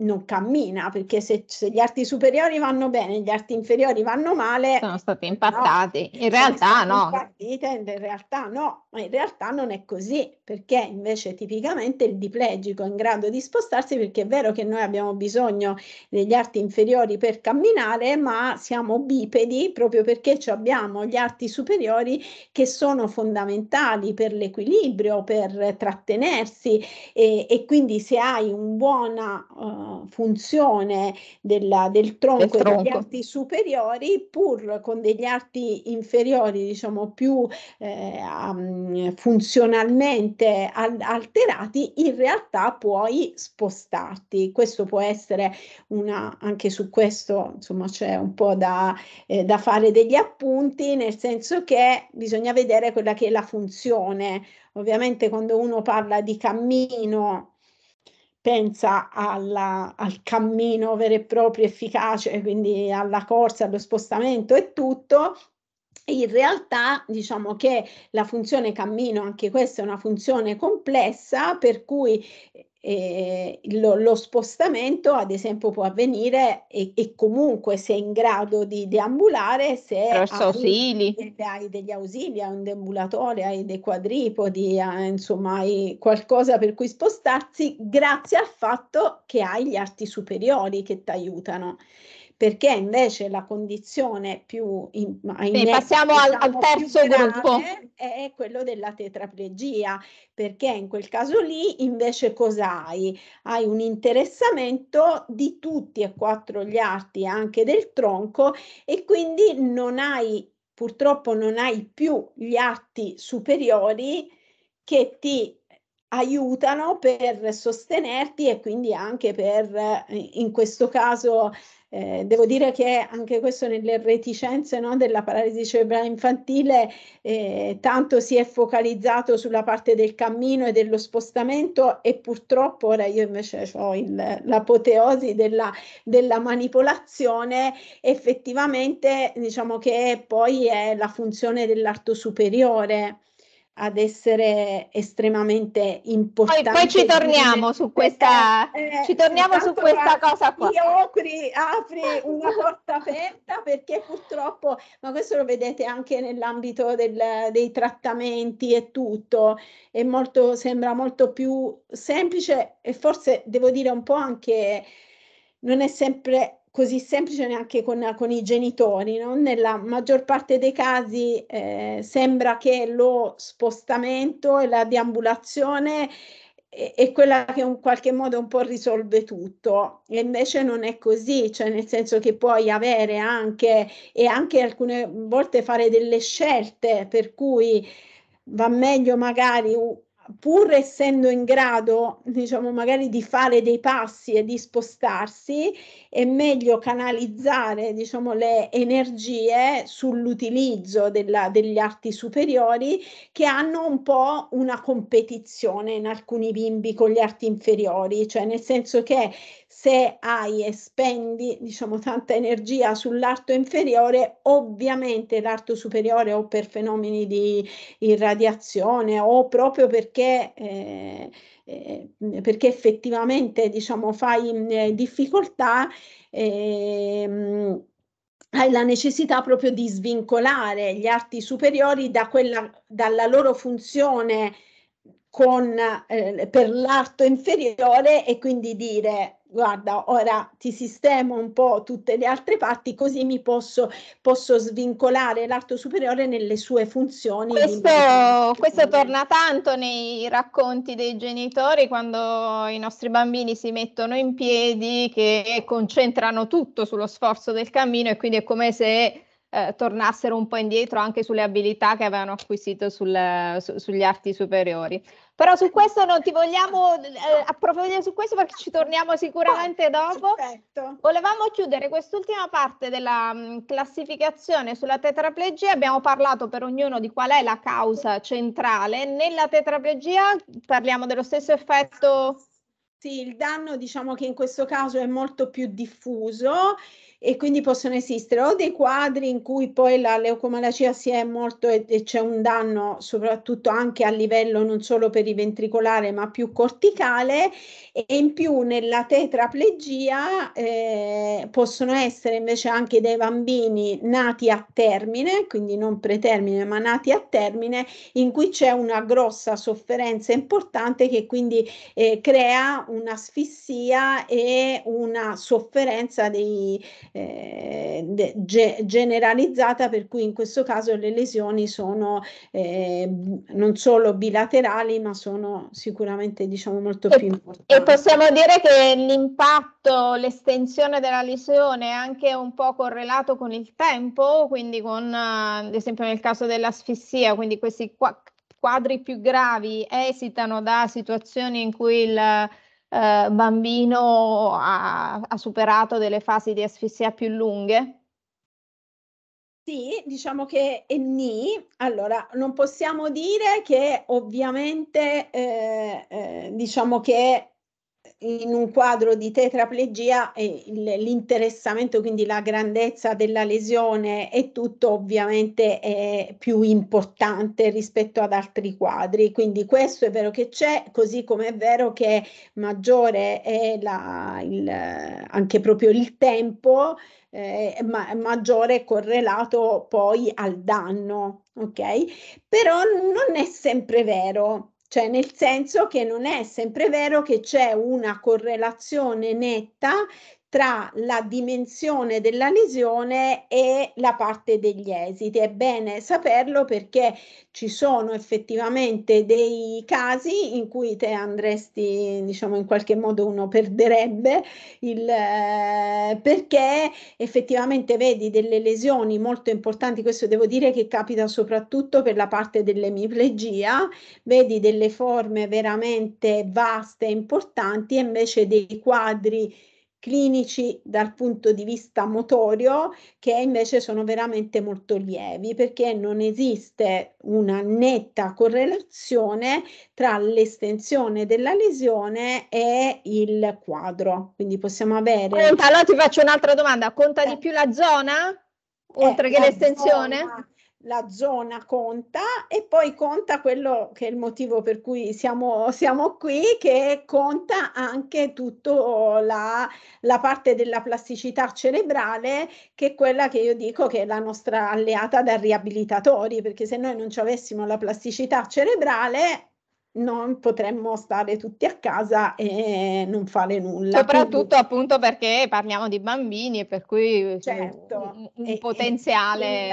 non cammina, perché se, se, gli arti superiori vanno bene, gli arti inferiori vanno male... Sono stati impattati, no, in realtà no. Impattite, in realtà no, ma in realtà non è così, perché invece tipicamente il diplegico è in grado di spostarsi, perché è vero che noi abbiamo bisogno degli arti inferiori per camminare, ma siamo bipedi proprio perché abbiamo gli arti superiori che sono fondamentali per l'equilibrio, per trattenersi e, e quindi se hai un buona... Uh, funzione della, del tronco, tronco. degli arti superiori, pur con degli arti inferiori, diciamo più eh, um, funzionalmente al- alterati, in realtà puoi spostarti. Questo può essere una, anche su questo, insomma, c'è un po' da, eh, da fare degli appunti, nel senso che bisogna vedere quella che è la funzione. Ovviamente quando uno parla di cammino, pensa alla, al cammino vero e proprio efficace, quindi alla corsa, allo spostamento e tutto, in realtà diciamo che la funzione cammino, anche questa è una funzione complessa, per cui eh, lo, lo, spostamento, ad esempio, può avvenire e, e, comunque sei in grado di deambulare se hai, hai degli ausili, hai un deambulatore, hai dei quadripodi, hai, insomma, hai qualcosa per cui spostarsi, grazie al fatto che hai gli arti superiori che ti aiutano perché invece la condizione più... In, Beh, passiamo al, al diciamo, terzo gruppo. È quello della tetraplegia, perché in quel caso lì invece cosa hai? Hai un interessamento di tutti e quattro gli arti, anche del tronco, e quindi non hai, purtroppo non hai più gli arti superiori che ti aiutano per sostenerti e quindi anche per in questo caso eh, devo dire che anche questo nelle reticenze no, della paralisi cerebrale infantile eh, tanto si è focalizzato sulla parte del cammino e dello spostamento e purtroppo ora io invece ho il, l'apoteosi della, della manipolazione effettivamente diciamo che poi è la funzione dell'arto superiore ad essere estremamente importante. Poi, poi ci eh, torniamo su questa, eh, ci torniamo su questa cosa qua. Io apri, apri una porta aperta perché purtroppo, ma questo lo vedete anche nell'ambito del, dei trattamenti e tutto, è molto, sembra molto più semplice e forse devo dire un po' anche non è sempre così semplice neanche con, con i genitori. No? Nella maggior parte dei casi eh, sembra che lo spostamento e la deambulazione è, quella che in qualche modo un po' risolve tutto e invece non è così, cioè nel senso che puoi avere anche e anche alcune volte fare delle scelte per cui va meglio magari pur essendo in grado, diciamo, magari di fare dei passi e di spostarsi, è meglio canalizzare, diciamo, le energie sull'utilizzo della, degli arti superiori che hanno un po' una competizione in alcuni bimbi con gli arti inferiori, cioè nel senso che se hai e spendi diciamo, tanta energia sull'arto inferiore, ovviamente l'arto superiore o per fenomeni di irradiazione o proprio perché, eh, eh perché effettivamente diciamo, fai eh, difficoltà, eh, hai la necessità proprio di svincolare gli arti superiori da quella, dalla loro funzione con, eh, per l'arto inferiore e quindi dire guarda ora ti sistemo un po' tutte le altre parti così mi posso, posso svincolare l'arto superiore nelle sue funzioni. Questo, questo torna tanto nei racconti dei genitori quando i nostri bambini si mettono in piedi che concentrano tutto sullo sforzo del cammino e quindi è come se eh, tornassero un po' indietro anche sulle abilità che avevano acquisito sul, su, sugli arti superiori. Però su questo non ti vogliamo eh, approfondire su questo perché ci torniamo sicuramente dopo. Perfetto. Volevamo chiudere quest'ultima parte della mh, mm, classificazione sulla tetraplegia. Abbiamo parlato per ognuno di qual è la causa centrale. Nella tetraplegia parliamo dello stesso effetto. Sì, il danno diciamo che in questo caso è molto più diffuso e quindi possono esistere o dei quadri in cui poi la leucomalacia si è molto e, e c'è un danno soprattutto anche a livello non solo periventricolare ma più corticale e in più nella tetraplegia eh, possono essere invece anche dei bambini nati a termine, quindi non pretermine ma nati a termine, in cui c'è una grossa sofferenza importante che quindi eh, crea un'asfissia e una sofferenza dei, eh, ge, generalizzata, per cui in questo caso le lesioni sono eh, non solo bilaterali, ma sono sicuramente diciamo, molto e, più importanti. E possiamo dire che l'impatto, l'estensione della lesione è anche un po' correlato con il tempo, quindi con, ad esempio nel caso dell'asfissia, quindi questi qua, quadri più gravi esitano da situazioni in cui il eh, bambino ha, ha superato delle fasi di asfissia più lunghe? Sì, diciamo che è ni. Allora, non possiamo dire che ovviamente, eh, eh, diciamo che in un quadro di tetraplegia l'interessamento, quindi la grandezza della lesione e tutto ovviamente è più importante rispetto ad altri quadri. Quindi questo è vero che c'è, così come è vero che maggiore è la, il, anche proprio il tempo eh, ma, maggiore correlato poi al danno, ok? Però non è sempre vero cioè nel senso che non è sempre vero che c'è una correlazione netta tra la dimensione della lesione e la parte degli esiti. È bene saperlo perché ci sono effettivamente dei casi in cui te andresti, diciamo in qualche modo uno perderebbe il eh, perché effettivamente vedi delle lesioni molto importanti, questo devo dire che capita soprattutto per la parte dell'emiplegia, vedi delle forme veramente vaste e importanti e invece dei quadri clinici dal punto di vista motorio che invece sono veramente molto lievi perché non esiste una netta correlazione tra l'estensione della lesione e il quadro. Quindi possiamo avere... Conta, allora ti faccio un'altra domanda, conta eh. di più la zona eh, oltre eh, che l'estensione? Zona la zona conta e poi conta quello che è il motivo per cui siamo, siamo qui, che conta anche tutta la, la, parte della plasticità cerebrale, che è quella che io dico che è la nostra alleata da riabilitatori, perché se noi non ci avessimo la plasticità cerebrale non potremmo stare tutti a casa e non fare nulla. Soprattutto Quindi, appunto perché parliamo di bambini e per cui certo, un, un e, potenziale...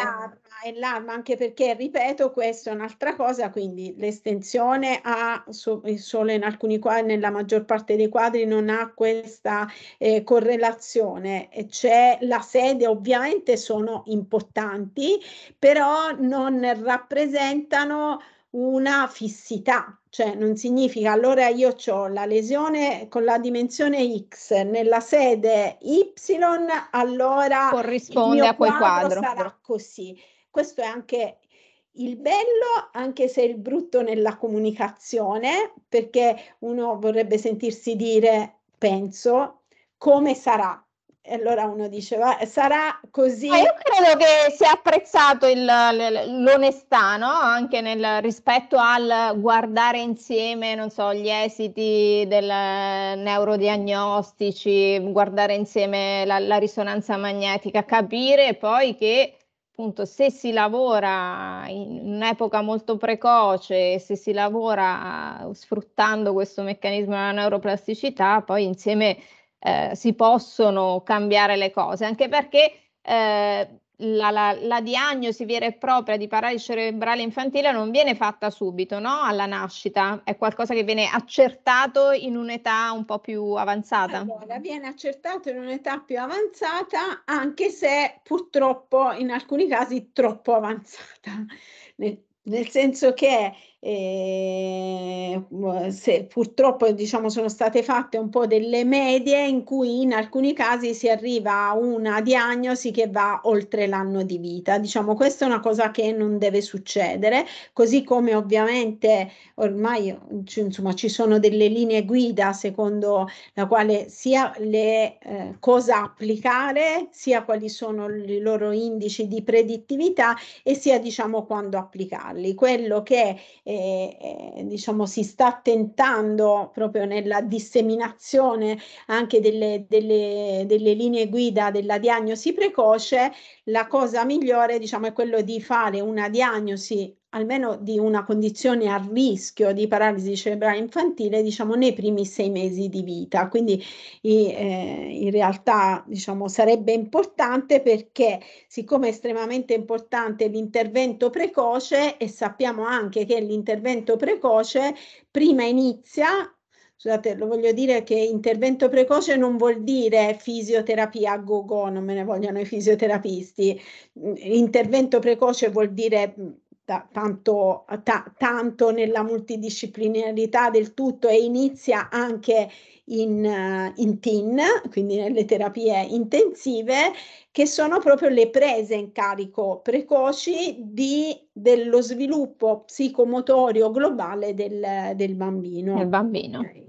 È l'arma, anche perché, ripeto, questa è un'altra cosa, quindi l'estensione ha so, solo in alcuni quadri, nella maggior parte dei quadri non ha questa eh, correlazione. C'è la sede, ovviamente sono importanti, però non rappresentano una fissità cioè non significa allora io ho la lesione con la dimensione X nella sede Y, allora corrisponde a quel quadro, quadro sarà così. Questo è anche il bello, anche se il brutto nella comunicazione, perché uno vorrebbe sentirsi dire penso come sarà, e allora uno diceva, eh, sarà così. Ma io credo che sia apprezzato il, l'onestà, no? Anche nel rispetto al guardare insieme, non so, gli esiti del neurodiagnostici, guardare insieme la, la risonanza magnetica, capire poi che appunto se si lavora in un'epoca molto precoce, se si lavora sfruttando questo meccanismo della neuroplasticità, poi insieme eh, si possono cambiare le cose, anche perché eh, la, la, la, diagnosi vera e propria di paralisi cerebrale infantile non viene fatta subito, no? Alla nascita, è qualcosa che viene accertato in un'età un po' più avanzata. Allora, viene accertato in un'età più avanzata, anche se purtroppo in alcuni casi troppo avanzata, nel, nel senso che e ehm, se, purtroppo diciamo, sono state fatte un po' delle medie in cui in alcuni casi si arriva a una diagnosi che va oltre l'anno di vita. Diciamo, questa è una cosa che non deve succedere, così come ovviamente ormai insomma, ci sono delle linee guida secondo la quale sia le, eh, cosa applicare, sia quali sono i loro indici di predittività e sia diciamo, quando applicarli. Quello che eh, eh, diciamo, si sta tentando proprio nella disseminazione anche delle, delle, delle linee guida della diagnosi precoce la cosa migliore diciamo, è quello di fare una diagnosi almeno di una condizione a rischio di paralisi cerebrale infantile diciamo nei primi sei mesi di vita quindi eh, in realtà diciamo sarebbe importante perché siccome è estremamente importante l'intervento precoce e sappiamo anche che l'intervento precoce prima inizia Scusate, lo voglio dire che intervento precoce non vuol dire fisioterapia a go-go, non me ne vogliono i fisioterapisti. Intervento precoce vuol dire ta- tanto, ta- tanto, nella multidisciplinarità del tutto e inizia anche in, uh, in TIN, quindi nelle terapie intensive, che sono proprio le prese in carico precoci di, dello sviluppo psicomotorio globale del, del bambino. Del bambino. Okay.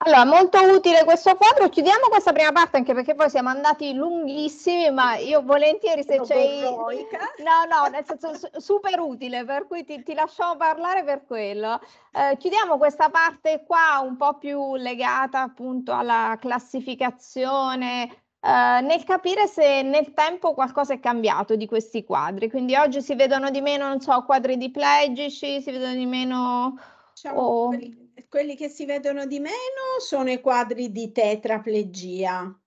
Allora, molto utile questo quadro. Chiudiamo questa prima parte anche perché poi siamo andati lunghissimi, ma io volentieri se c'è... No, no, nel senso super utile, per cui ti, ti lasciamo parlare per quello. Eh, chiudiamo questa parte qua un po' più legata appunto alla classificazione, Uh, nel capire se nel tempo qualcosa è cambiato di questi quadri. Quindi oggi si vedono di meno, non so, quadri diplegici, si vedono di meno... Diciamo oh quelli che si vedono di meno sono i quadri di tetraplegia.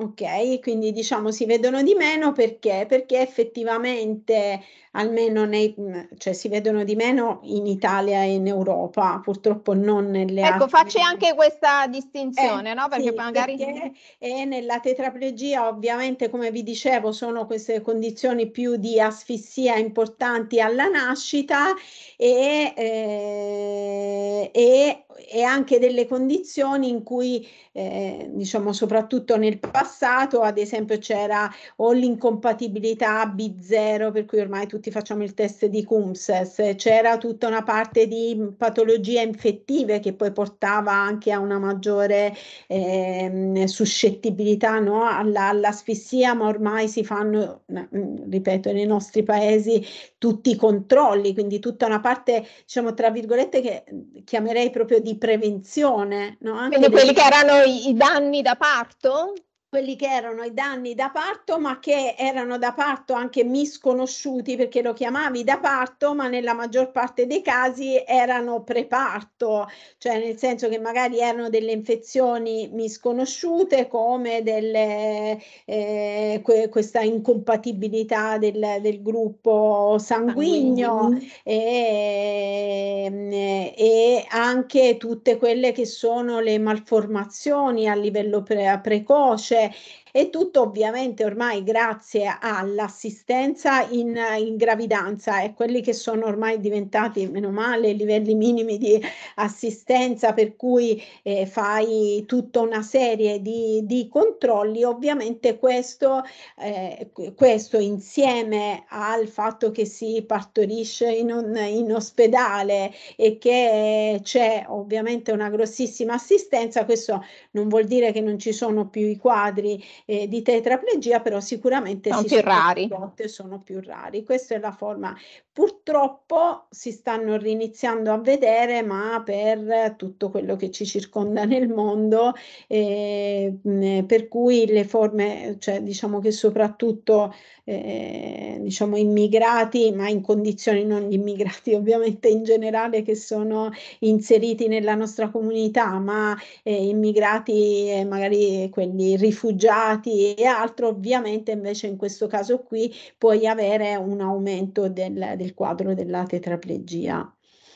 Ok, quindi diciamo si vedono di meno perché? Perché effettivamente almeno nei, mm, cioè, si vedono di meno in Italia e in Europa, purtroppo non nelle ecco, altre. Ecco, facci anche questa eh, distinzione, eh, no? Perché sì, magari... Perché, e nella tetraplegia ovviamente, come vi dicevo, sono queste condizioni più di asfissia importanti alla nascita e, eh, e, e anche delle condizioni in cui, eh, diciamo, soprattutto nel passato, ad esempio c'era o l'incompatibilità B0, per cui ormai tutti tutti facciamo il test di CUMSES, c'era tutta una parte di patologie infettive che poi portava anche a una maggiore eh, suscettibilità no? all'asfissia, ma ormai si fanno, mm, mm, ripeto, nei nostri paesi tutti i controlli, quindi tutta una parte, diciamo, tra virgolette, che mm, chiamerei proprio di prevenzione. No? Quindi quelli che erano i danni da parto? quelli che erano i danni da parto, ma che erano da parto anche misconosciuti perché lo chiamavi da parto, ma nella maggior parte dei casi erano preparto, cioè nel senso che magari erano delle infezioni misconosciute come delle, eh, que- questa incompatibilità del, del gruppo sanguigno, sanguigno. E, e, anche tutte quelle che sono le malformazioni a livello pre- precoce 对。e tutto ovviamente ormai grazie all'assistenza in, in gravidanza e quelli che sono ormai diventati, meno male, livelli minimi di assistenza per cui eh, fai tutta una serie di, di controlli, ovviamente questo, eh, questo insieme al fatto che si partorisce in, un, in ospedale e che c'è ovviamente una grossissima assistenza, questo non vuol dire che non ci sono più i quadri eh, di tetraplegia, però sicuramente sono più rari. sono più rari. Questa è la forma. Purtroppo si stanno riniziando a vedere, ma per tutto quello che ci circonda nel mondo, eh, per cui le forme, cioè diciamo che soprattutto eh, diciamo immigrati, ma in condizioni non gli immigrati ovviamente in generale che sono inseriti nella nostra comunità, ma eh, immigrati eh, magari quelli rifugiati e altro, ovviamente invece in questo caso qui puoi avere un aumento del, del quadro della tetraplegia.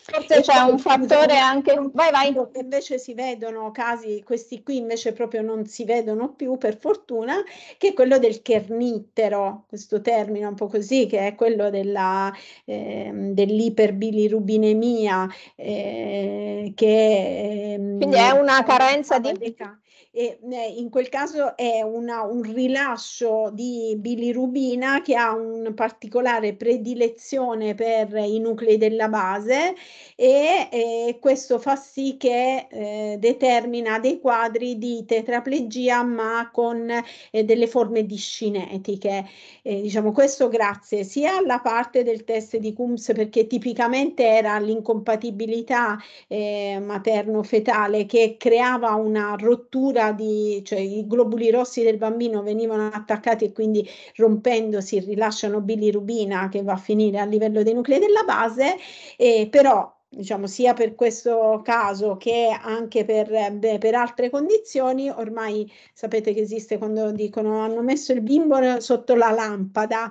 Forse c'è un fattore anche. Vai, vai. Invece si vedono casi, questi qui invece proprio non si vedono più, per fortuna, che è quello del kernittero, questo termine un po' così, che è quello della, eh, dell'iperbilirubinemia. Eh, che, eh, Quindi è una carenza di e eh, in quel caso è una, un rilascio di bilirubina che ha una particolare predilezione per i nuclei della base e, e questo fa sì che eh, determina dei quadri di tetraplegia ma con eh, delle forme discinetiche. Eh, diciamo questo grazie sia alla parte del test di Coombs perché tipicamente era l'incompatibilità eh, materno-fetale che creava una rottura misura di, cioè i globuli rossi del bambino venivano attaccati e quindi rompendosi rilasciano bilirubina che va a finire a livello dei nuclei della base, e però diciamo sia per questo caso che anche per, beh, per, altre condizioni, ormai sapete che esiste quando dicono hanno messo il bimbo sotto la lampada,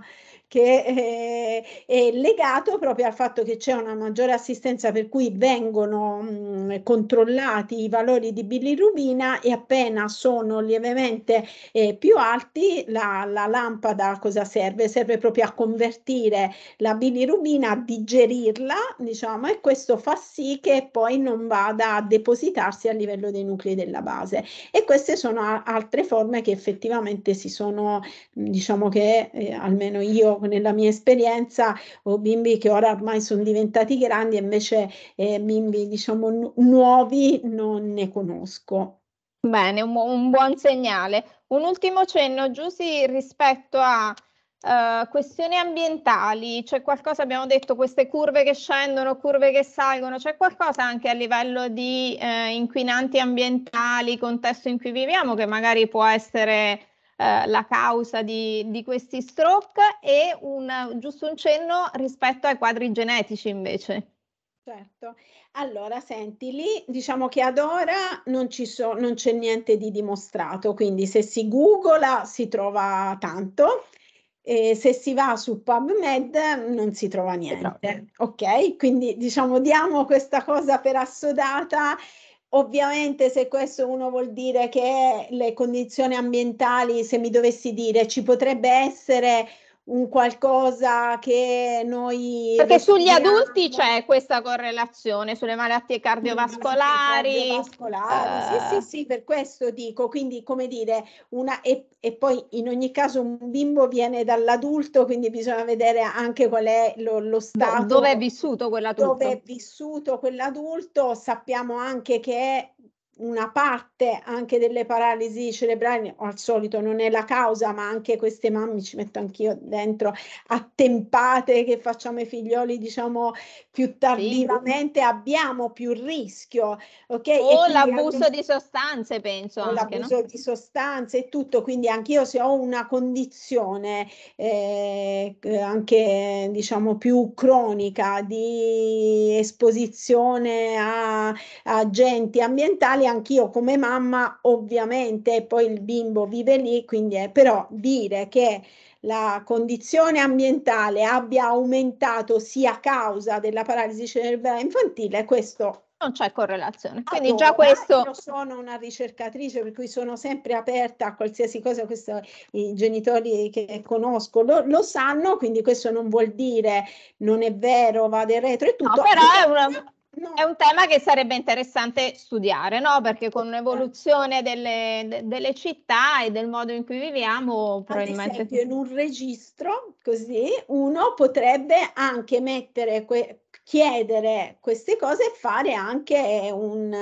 che eh, è, legato proprio al fatto che c'è una maggiore assistenza per cui vengono mm, controllati i valori di bilirubina e appena sono lievemente eh, più alti la, la lampada cosa serve? Serve proprio a convertire la bilirubina, a digerirla diciamo e questo fa sì che poi non vada a depositarsi a livello dei nuclei della base e queste sono altre forme che effettivamente si sono diciamo che eh, almeno io nella mia esperienza ho bimbi che ora ormai sono diventati grandi e invece eh, bimbi diciamo nu- nuovi non ne conosco. Bene, un, un, buon segnale. Un ultimo cenno, Giussi, rispetto a uh, questioni ambientali, c'è qualcosa, abbiamo detto, queste curve che scendono, curve che salgono, c'è qualcosa anche a livello di uh, inquinanti ambientali, contesto in cui viviamo, che magari può essere eh, la causa di, di, questi stroke e un, giusto un cenno rispetto ai quadri genetici invece. Certo, allora senti, lì diciamo che ad ora non, so, non c'è niente di dimostrato, quindi se si googla si trova tanto, e se si va su PubMed non si trova niente. Esatto. Ok, quindi diciamo diamo questa cosa per assodata Ovviamente se questo uno vuol dire che le condizioni ambientali, se mi dovessi dire, ci potrebbe essere un qualcosa che noi... Perché sugli adulti c'è questa correlazione, sulle malattie cardiovascolari. cardiovascolari. Uh... Sì, sì, eh. sì, per questo dico, quindi come dire, una, e, e, poi in ogni caso un bimbo viene dall'adulto, quindi bisogna vedere anche qual è lo, lo stato... Dove è vissuto quell'adulto? Dove è vissuto quell'adulto, sappiamo anche che una parte anche delle paralisi cerebrali, al solito non è la causa, ma anche queste mamme, ci metto anch'io dentro, attempate che facciamo i figlioli, diciamo, più tardivamente, sì. abbiamo più rischio. Okay? O l'abuso anche... di sostanze, penso. Anche, l'abuso no? di sostanze e tutto, quindi anch'io se ho una condizione eh, anche, diciamo, più cronica di esposizione a agenti ambientali, anch'io come mamma, ovviamente poi il bimbo vive lì, quindi è però dire che la condizione ambientale abbia aumentato sia a causa della paralisi cerebrale infantile, questo non c'è correlazione. Quindi allora, già questo... Io sono una ricercatrice per cui sono sempre aperta a qualsiasi cosa, questo, i genitori che conosco lo, lo, sanno, quindi questo non vuol dire non è vero, va del retro e tutto. No, però è una... Diciamo è un tema che sarebbe interessante studiare, no? Perché con un'evoluzione delle, delle, città e del modo in cui viviamo, probabilmente... Ad esempio, in un registro così uno potrebbe anche mettere que- chiedere queste cose e fare anche un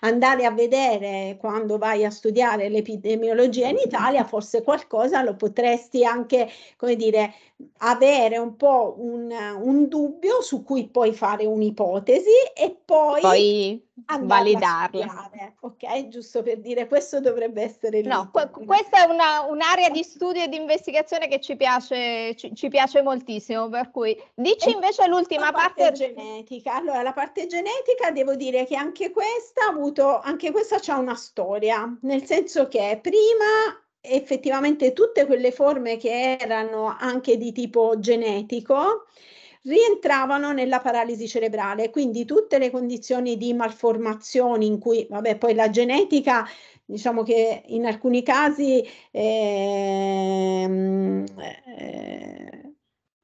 andare a vedere quando vai a studiare l'epidemiologia in Italia, forse qualcosa lo potresti anche, come dire, avere un po' un, un dubbio su cui puoi fare un'ipotesi e poi, poi validarla. Ok, giusto per dire, questo dovrebbe essere il... No, qu- questa è una, un'area di studio e di investigazione che ci piace, ci, ci piace moltissimo, per cui dici e invece l'ultima parte, parte... genetica. Allora, la parte genetica devo dire che anche questa ha avuto, anche questa c'ha una storia, nel senso che prima effettivamente tutte quelle forme che erano anche di tipo genetico rientravano nella paralisi cerebrale, quindi tutte le condizioni di malformazioni in cui, vabbè, poi la genetica diciamo che in alcuni casi ehm, eh, eh,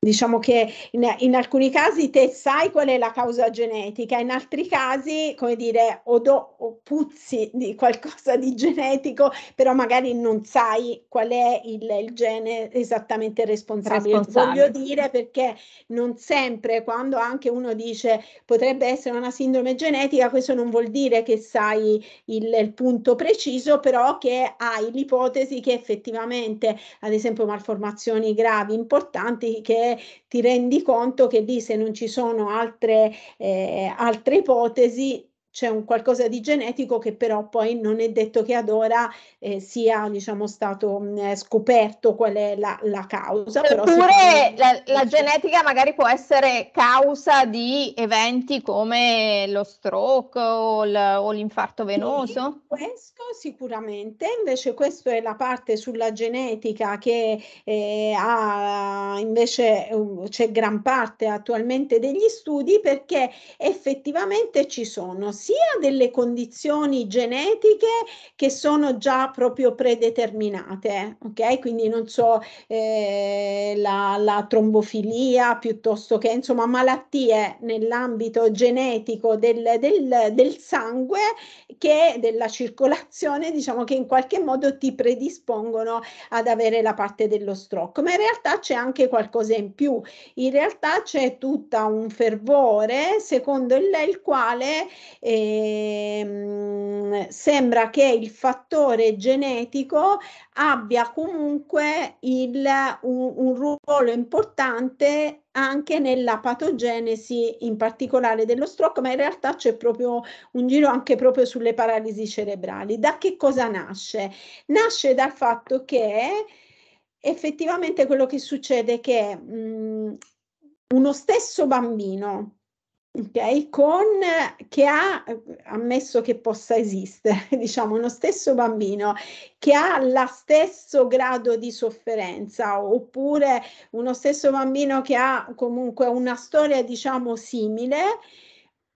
Diciamo che in, in, alcuni casi te sai qual è la causa genetica, in altri casi, come dire, o, o puzzi di qualcosa di genetico, però magari non sai qual è il, il gene esattamente responsabile. responsabile. Voglio dire perché non sempre, quando anche uno dice potrebbe essere una sindrome genetica, questo non vuol dire che sai il, il punto preciso, però che hai l'ipotesi che effettivamente, ad esempio, malformazioni gravi importanti che ti rendi conto che lì se non ci sono altre, eh, altre ipotesi c'è un qualcosa di genetico che però poi non è detto che ad ora eh, sia diciamo, stato mh, mm, eh, scoperto qual è la, la causa. Oppure la, la genetica magari può essere causa di eventi come lo stroke o, l, o l'infarto venoso? Sì, questo sicuramente, invece questa è la parte sulla genetica che eh, ha invece um, c'è gran parte attualmente degli studi perché effettivamente ci sono sia delle condizioni genetiche che sono già proprio predeterminate, ok? Quindi non so, eh, la, la trombofilia piuttosto che insomma malattie nell'ambito genetico del, del, del sangue che della circolazione, diciamo che in qualche modo ti predispongono ad avere la parte dello stroke, ma in realtà c'è anche qualcosa in più, in realtà c'è tutta un fervore secondo il, il quale eh, Ehm, sembra che il fattore genetico abbia comunque il, un, un ruolo importante anche nella patogenesi in particolare dello stroke, ma in realtà c'è proprio un giro anche proprio sulle paralisi cerebrali. Da che cosa nasce? Nasce dal fatto che effettivamente quello che succede è che mh, mhmm, uno stesso bambino ok? Con che ha, ammesso che possa esistere, diciamo, uno stesso bambino che ha lo stesso grado di sofferenza oppure uno stesso bambino che ha comunque una storia, diciamo, simile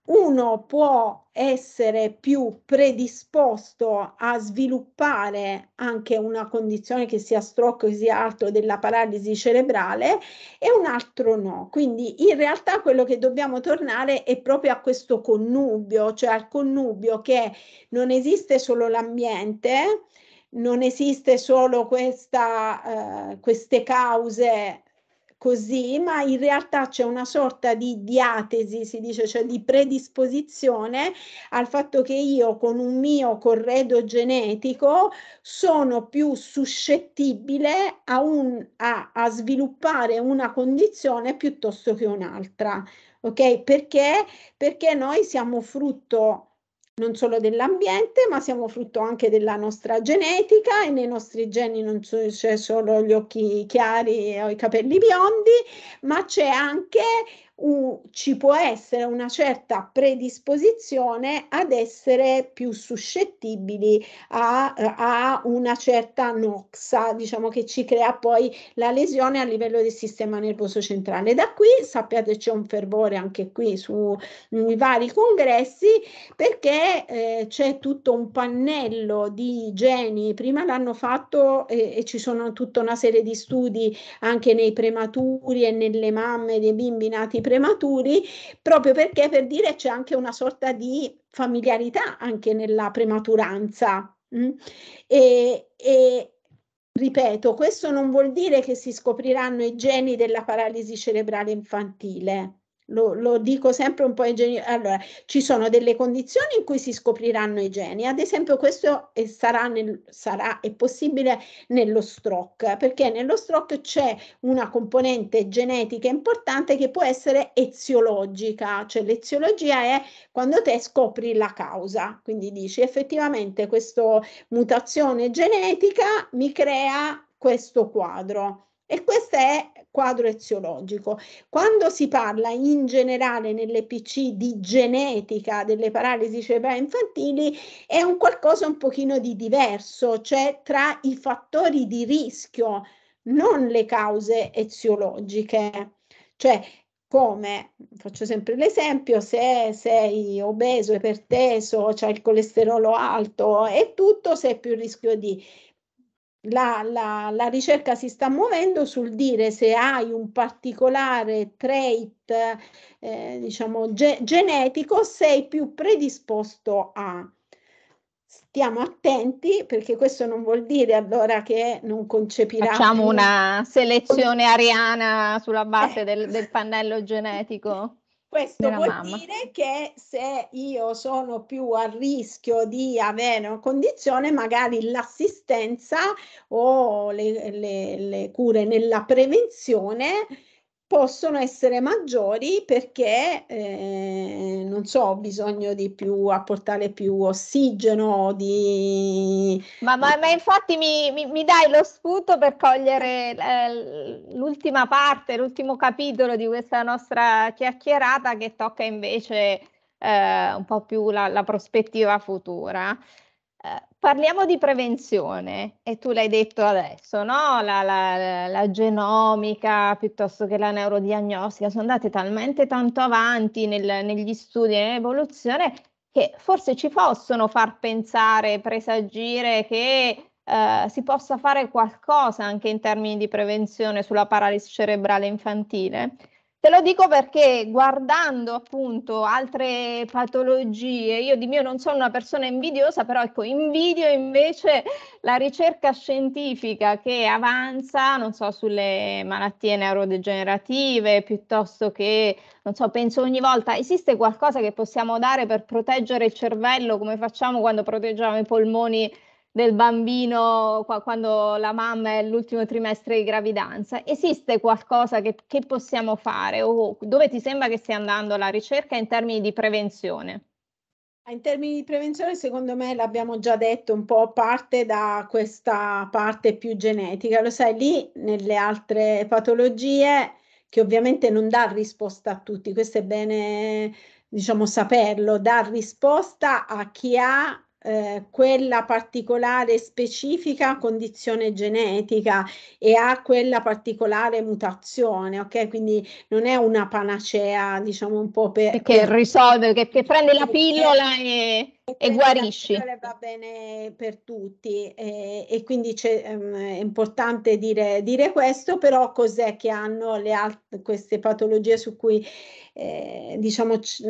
uno può essere più predisposto a sviluppare anche una condizione che sia stroke che sia altro della paralisi cerebrale e un altro no. Quindi in realtà quello che dobbiamo tornare è proprio a questo connubio, cioè al connubio che non esiste solo l'ambiente, non esiste solo questa, eh, queste cause così, ma in realtà c'è una sorta di diatesi, si dice, cioè di predisposizione al fatto che io con un mio corredo genetico sono più suscettibile a, un, a, a sviluppare una condizione piuttosto che un'altra. Ok? Perché? Perché noi siamo frutto non solo dell'ambiente, ma siamo frutto anche della nostra genetica e nei nostri geni non c'è solo gli occhi chiari o i capelli biondi, ma c'è anche un, ci può essere una certa predisposizione ad essere più suscettibili a, a una certa noxa, diciamo che ci crea poi la lesione a livello del sistema nervoso centrale. Da qui sappiate c'è un fervore anche qui sui mm, vari congressi perché eh, c'è tutto un pannello di geni, prima l'hanno fatto eh, e ci sono tutta una serie di studi anche nei prematuri e nelle mamme dei bimbi nati prematuri prematuri, proprio perché per dire c'è anche una sorta di familiarità anche nella prematuranza. Mm? E, e, ripeto, questo non vuol dire che si scopriranno i geni della paralisi cerebrale infantile. Lo, lo, dico sempre un po' in genere. Allora, ci sono delle condizioni in cui si scopriranno i geni, ad esempio questo è, sarà, nel, sarà, è possibile nello stroke, perché nello stroke c'è una componente genetica importante che può essere eziologica, cioè l'eziologia è quando te scopri la causa, quindi dici effettivamente questa mutazione genetica mi crea questo quadro e questo è quadro eziologico. Quando si parla in generale nelle PC di genetica delle paralisi cerebrali infantili è un qualcosa un pochino di diverso, cioè tra i fattori di rischio, non le cause eziologiche. Cioè, come, faccio sempre l'esempio, se sei obeso, iperteso, c'è il colesterolo alto e tutto, sei più rischio di la, la, la, ricerca si sta muovendo sul dire se hai un particolare trait, eh, diciamo, ge- genetico, sei più predisposto a. Stiamo attenti perché questo non vuol dire allora che non concepirà. Facciamo più. una selezione ariana sulla base eh. del, del pannello genetico. Questo vuol mamma. dire che se io sono più a rischio di avere una condizione, magari l'assistenza o le, le, le cure nella prevenzione possono essere maggiori perché, eh, non so, ho bisogno di più, apportare più ossigeno, di... Ma, ma, ma infatti mi, mi, mi, dai lo sputo per cogliere eh, l'ultima parte, l'ultimo capitolo di questa nostra chiacchierata che tocca invece eh, un po' più la, la prospettiva futura. Eh, parliamo di prevenzione e tu l'hai detto adesso, no? La, la, la, genomica piuttosto che la neurodiagnostica sono andate talmente tanto avanti nel, negli studi e nell'evoluzione che forse ci possono far pensare, presagire che eh, si possa fare qualcosa anche in termini di prevenzione sulla paralisi cerebrale infantile. Te lo dico perché guardando appunto altre patologie, io di mio non sono una persona invidiosa, però ecco, invidio invece la ricerca scientifica che avanza, non so, sulle malattie neurodegenerative, piuttosto che, non so, penso ogni volta, esiste qualcosa che possiamo dare per proteggere il cervello come facciamo quando proteggiamo i polmoni? del bambino qua, quando la mamma è l'ultimo trimestre di gravidanza. Esiste qualcosa che, che possiamo fare o dove ti sembra che stia andando la ricerca in termini di prevenzione? Ah, in termini di prevenzione, secondo me l'abbiamo già detto un po', parte da questa parte più genetica. Lo sai, lì nelle altre patologie, che ovviamente non dà risposta a tutti, questo è bene, diciamo, saperlo, dà risposta a chi ha eh, quella particolare specifica condizione genetica e a quella particolare mutazione, ok? Quindi non è una panacea, diciamo un po' per... Che risolve, che, che prende la pillola e e, guarisci. Va bene per tutti e, e quindi um, è importante dire, dire, questo, però cos'è che hanno alt- queste patologie su cui eh, diciamo c-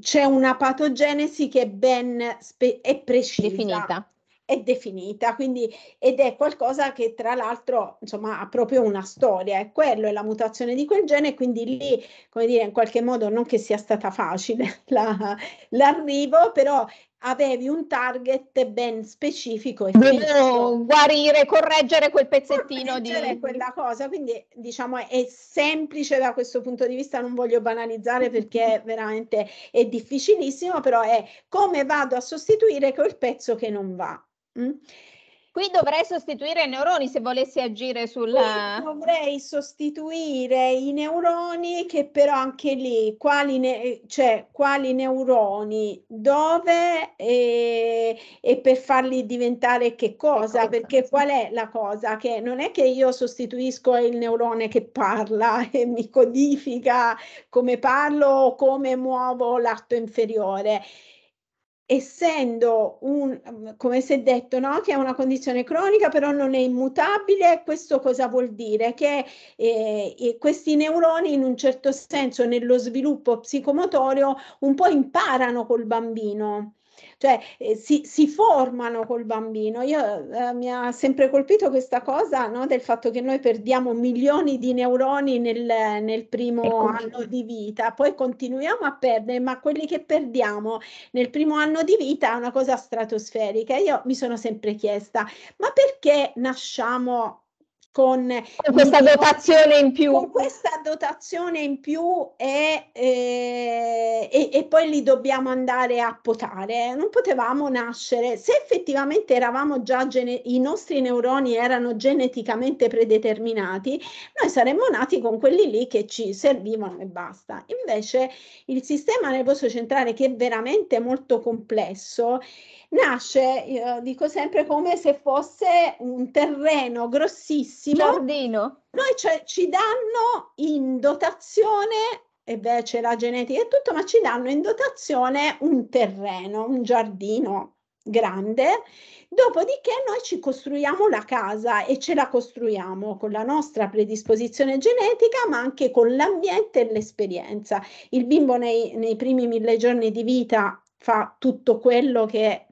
c'è una patogenesi che è ben spe- è precisa. Definita è definita, quindi ed è qualcosa che tra l'altro insomma ha proprio una storia, è quello, è la mutazione di quel gene, quindi lì come dire in qualche modo non che sia stata facile la, l'arrivo, però avevi un target ben specifico e Dovevo guarire, correggere quel pezzettino correggere di quella cosa, quindi diciamo è semplice da questo punto di vista, non voglio banalizzare perché veramente è difficilissimo, però è come vado a sostituire quel pezzo che non va Mm? Qui dovrei sostituire i neuroni se volessi agire sulla... dovrei sostituire i neuroni che però anche lì, quali, ne... cioè, quali neuroni, dove e... e... per farli diventare che cosa, perché qual è la cosa? Che non è che io sostituisco il neurone che parla e mi codifica come parlo o come muovo l'atto inferiore essendo un, mm, come si è detto, no? che è una condizione cronica però non è immutabile, questo cosa vuol dire? Che eh, questi neuroni in un certo senso nello sviluppo psicomotorio un po' imparano col bambino cioè eh, si, si, formano col bambino. Io, eh, mi ha sempre colpito questa cosa no, del fatto che noi perdiamo milioni di neuroni nel, nel primo anno di vita, poi continuiamo a perdere, ma quelli che perdiamo nel primo anno di vita è una cosa stratosferica. Io mi sono sempre chiesta, ma perché nasciamo con questa dotazione in più. Con questa dotazione in più e, e, eh, e, e, poi li dobbiamo andare a potare. Non potevamo nascere. Se effettivamente eravamo già, gene- i nostri neuroni erano geneticamente predeterminati, noi saremmo nati con quelli lì che ci servivano e basta. Invece il sistema nervoso centrale che è veramente molto complesso nasce, io eh, dico sempre, come se fosse un terreno grossissimo. Giardino. Noi cioè, ci danno in dotazione e beh, la genetica e tutto, ma ci danno in dotazione un terreno, un giardino grande, dopodiché noi ci costruiamo la casa e ce la costruiamo con la nostra predisposizione genetica, ma anche con l'ambiente e l'esperienza. Il bimbo nei, nei primi mille giorni di vita fa tutto quello che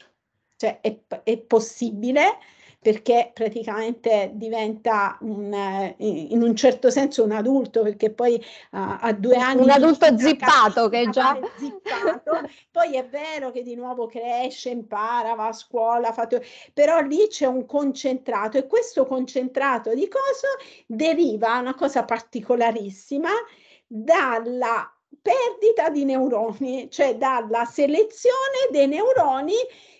cioè è, è possibile perché praticamente diventa un, eh, in un certo senso un adulto, perché poi a, ah, a due anni... Un adulto zippato che è già... Zippato. Poi è vero che di nuovo cresce, impara, va a scuola, fa... però lì c'è un concentrato e questo concentrato di cosa deriva, una cosa particolarissima, dalla perdita di neuroni, cioè dalla selezione dei neuroni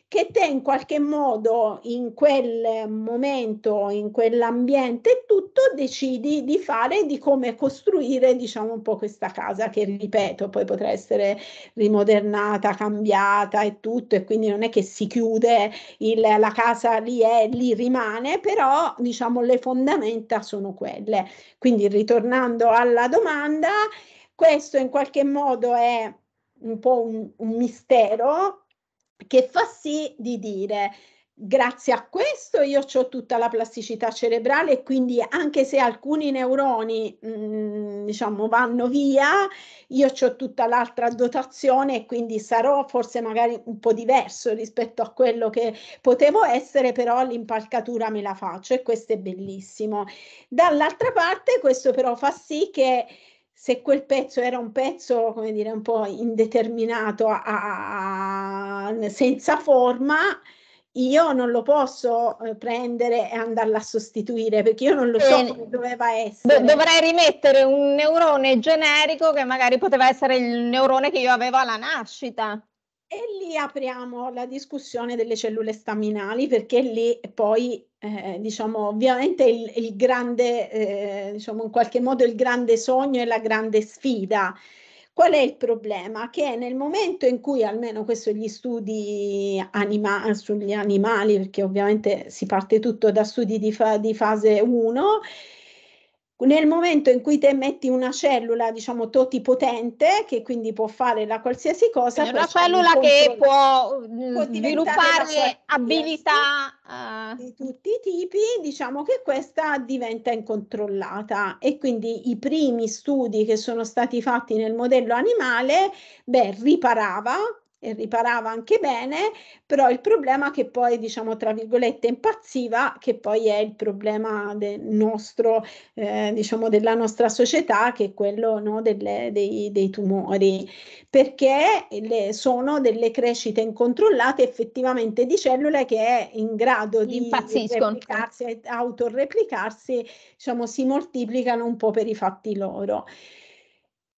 che te in qualche modo in quel momento, in quell'ambiente tutto decidi di fare, di come costruire diciamo un po' questa casa che ripeto poi potrà essere rimodernata, cambiata e tutto e quindi non è che si chiude il, la casa lì è, lì rimane, però diciamo le fondamenta sono quelle. Quindi ritornando alla domanda, questo in qualche modo è un po' un, un mistero che fa sì di dire grazie a questo io ho tutta la plasticità cerebrale e quindi anche se alcuni neuroni mh, mm, diciamo vanno via io ho tutta l'altra dotazione e quindi sarò forse magari un po' diverso rispetto a quello che potevo essere però l'impalcatura me la faccio e questo è bellissimo dall'altra parte questo però fa sì che se quel pezzo era un pezzo, come dire, un po' indeterminato, a, a, senza forma, io non lo posso eh, prendere e andarla a sostituire perché io non lo so come doveva essere. dovrei rimettere un neurone generico che magari poteva essere il neurone che io avevo alla nascita. E lì apriamo la discussione delle cellule staminali perché lì poi, eh, diciamo, ovviamente il, il grande, eh, diciamo in qualche modo il grande sogno e la grande sfida. Qual è il problema? Che nel momento in cui, almeno questo gli studi anima- sugli animali, perché ovviamente si parte tutto da studi di, fa- di fase 1, nel momento in cui te metti una cellula, diciamo, totipotente, che quindi può fare la qualsiasi cosa. È una cellula che può, può mm, sviluppare abilità uh... di tutti i tipi, diciamo che questa diventa incontrollata e quindi i primi studi che sono stati fatti nel modello animale, beh, riparava e riparava anche bene, però il problema che poi, diciamo, tra virgolette, impazziva, che poi è il problema del nostro, eh, diciamo, della nostra società, che è quello no, delle, dei, dei, tumori, perché le, sono delle crescite incontrollate effettivamente di cellule che è in grado di replicarsi, autorreplicarsi, diciamo, si moltiplicano un po' per i fatti loro.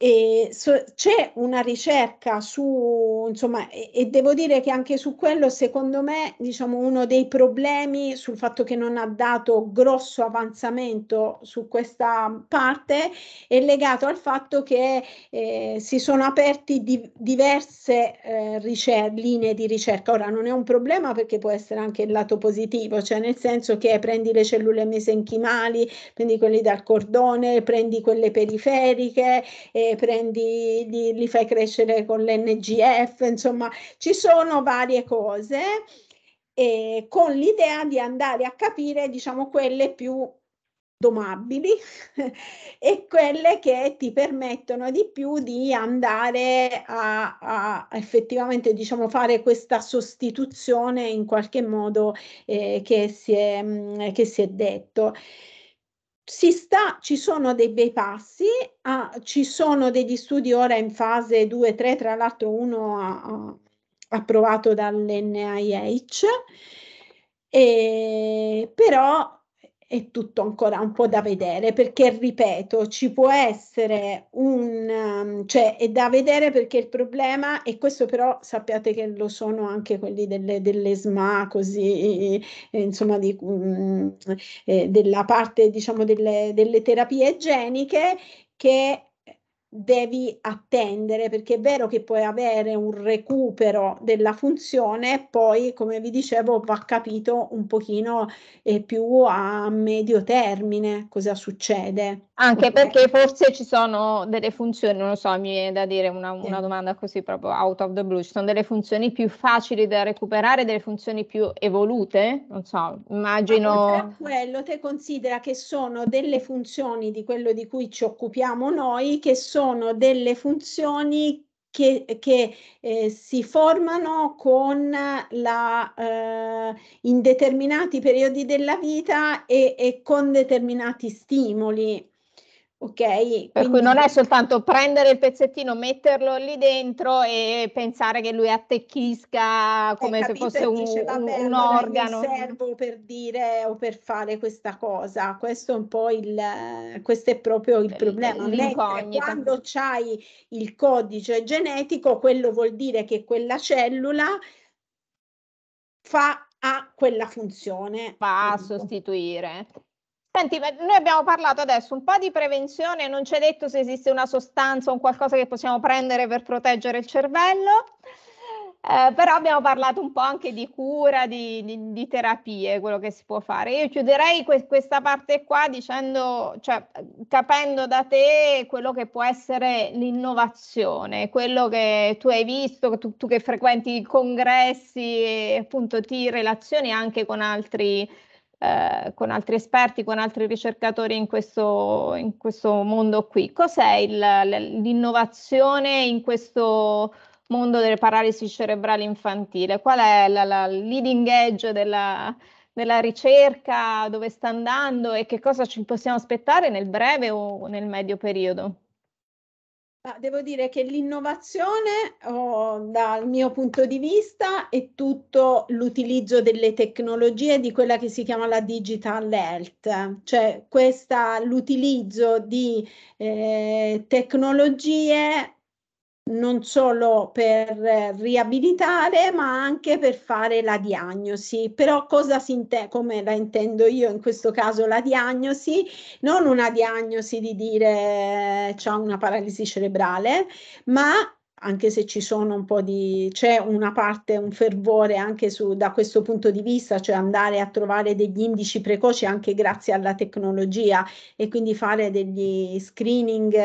E so, c'è una ricerca su, insomma, e, e, devo dire che anche su quello, secondo me, diciamo, uno dei problemi sul fatto che non ha dato grosso avanzamento su questa parte è legato al fatto che eh, si sono aperti di, diverse eh, ricer- linee di ricerca. Ora non è un problema perché può essere anche il lato positivo, cioè nel senso che prendi le cellule mesenchimali, prendi quelle dal cordone, prendi quelle periferiche. Eh, prendi, li, li fai crescere con l'NGF, insomma ci sono varie cose eh, con l'idea di andare a capire diciamo quelle più domabili e quelle che ti permettono di più di andare a, a effettivamente diciamo fare questa sostituzione in qualche modo eh, che, si è, mm, che si è detto si sta, ci sono dei bei passi, ah, ci sono degli studi ora in fase 2-3, tra l'altro uno a, a, approvato dall'NIH, e, però è tutto ancora un po' da vedere perché ripeto ci può essere un um, cioè è da vedere perché il problema e questo però sappiate che lo sono anche quelli delle, delle SMA così eh, insomma di, mh, mm, eh, della parte diciamo delle, delle terapie geniche che devi attendere perché è vero che puoi avere un recupero della funzione, poi come vi dicevo va capito un pochino eh, più a medio termine cosa succede. Anche perché forse ci sono delle funzioni, non lo so, mi è da dire una, una, domanda così proprio out of the blue, ci sono delle funzioni più facili da recuperare, delle funzioni più evolute? Non so, immagino... Oltre quello te considera che sono delle funzioni di quello di cui ci occupiamo noi, che sono delle funzioni che, che eh, si formano con la, eh, in determinati periodi della vita e, e con determinati stimoli. Ok, quindi... per cui non è soltanto prendere il pezzettino, metterlo lì dentro e pensare che lui attecchisca eh, come se fosse un, dice, vabbè, un allora organo. servo per dire o per fare questa cosa. Questo è un po' il questo è proprio il problema. Quando c'hai il codice genetico, quello vuol dire che quella cellula fa ha quella funzione. Va a sostituire. Senti, noi abbiamo parlato adesso un po' di prevenzione, non ci hai detto se esiste una sostanza o un qualcosa che possiamo prendere per proteggere il cervello, eh, però abbiamo parlato un po' anche di cura, di, di, di terapie, quello che si può fare. Io chiuderei que- questa parte qua dicendo, cioè, capendo da te quello che può essere l'innovazione, quello che tu hai visto, tu, tu che frequenti congressi e appunto ti relazioni anche con altri eh, con altri esperti, con altri ricercatori in questo, in questo mondo qui. Cos'è il, l'innovazione in questo mondo delle paralisi cerebrali infantile? Qual è la, la leading edge della, della ricerca, dove sta andando e che cosa ci possiamo aspettare nel breve o nel medio periodo? Ah, devo dire che l'innovazione, oh, dal mio punto di vista, è tutto l'utilizzo delle tecnologie di quella che si chiama la digital health, cioè questa, l'utilizzo di eh, tecnologie non solo per eh, riabilitare ma anche per fare la diagnosi. Però cosa si intende, come la intendo io in questo caso la diagnosi, non una diagnosi di dire eh, c'è una paralisi cerebrale, ma anche se ci sono un po' di, c'è una parte, un fervore anche su, da questo punto di vista, cioè andare a trovare degli indici precoci anche grazie alla tecnologia e quindi fare degli screening,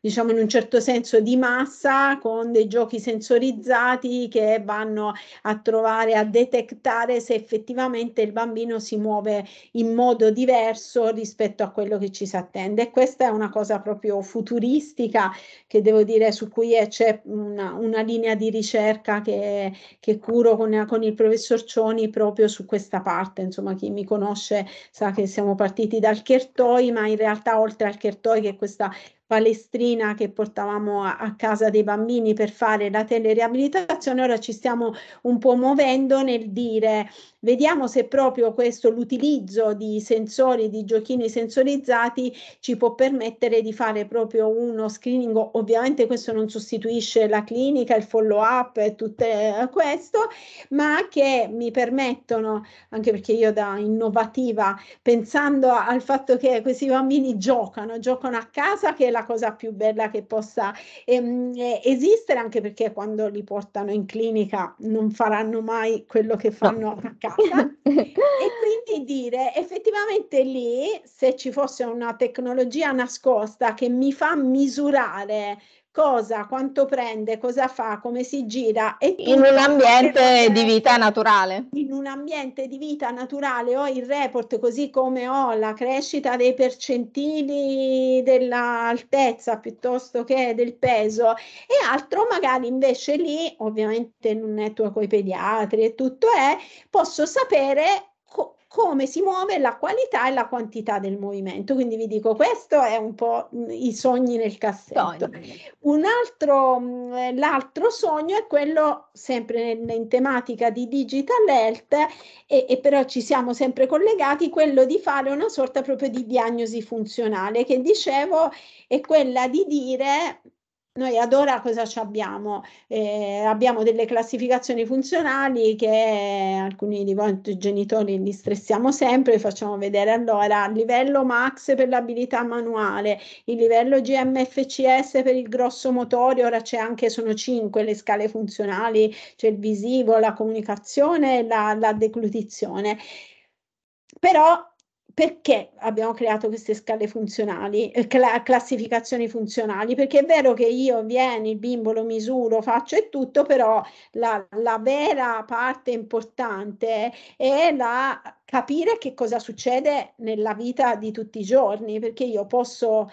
diciamo in un certo senso di massa con dei giochi sensorizzati che vanno a trovare, a detectare se effettivamente il bambino si muove in modo diverso rispetto a quello che ci si attende. E questa è una cosa proprio futuristica che devo dire su cui è, c'è una, una linea di ricerca che, che curo con, con, il professor Cioni proprio su questa parte. Insomma, chi mi conosce sa che siamo partiti dal Chertoi, ma in realtà oltre al Chertoi, che è questa palestrina che portavamo a, a, casa dei bambini per fare la telereabilitazione, ora ci stiamo un po' muovendo nel dire vediamo se proprio questo l'utilizzo di sensori, di giochini sensorizzati ci può permettere di fare proprio uno screening, ovviamente questo non sostituisce la clinica, il follow up e tutto eh, questo, ma che mi permettono, anche perché io da innovativa, pensando al fatto che questi bambini giocano, giocano a casa che è la la cosa più bella che possa ehm, eh, esistere, anche perché quando li portano in clinica non faranno mai quello che fanno no. a casa. e quindi dire effettivamente lì, se ci fosse una tecnologia nascosta che mi fa misurare cosa, quanto prende, cosa fa, come si gira. E in un ambiente di vita naturale. In un ambiente di vita naturale ho il report così come ho la crescita dei percentili dell'altezza piuttosto che del peso e altro magari invece lì, ovviamente in un network con i pediatri e tutto è, posso sapere come si muove la qualità e la quantità del movimento. Quindi vi dico, questo è un po' mm, i sogni nel cassetto. Un altro, mm, eh, l'altro sogno è quello sempre in, in tematica di digital health e, e, però ci siamo sempre collegati, quello di fare una sorta proprio di diagnosi funzionale che dicevo è quella di dire noi ad ora cosa abbiamo? Eh, abbiamo delle classificazioni funzionali che alcuni di voi genitori li stressiamo sempre, vi facciamo vedere allora il livello max per l'abilità manuale, il livello GMFCS per il grosso motore, ora c'è anche, sono cinque le scale funzionali, c'è il visivo, la comunicazione e la, la declutizione. Però perché abbiamo creato queste scale funzionali, eh, cl- classificazioni funzionali? Perché è vero che io vieni, bimbo lo misuro, faccio e tutto, però la, la vera parte importante è la capire che cosa succede nella vita di tutti i giorni, perché io posso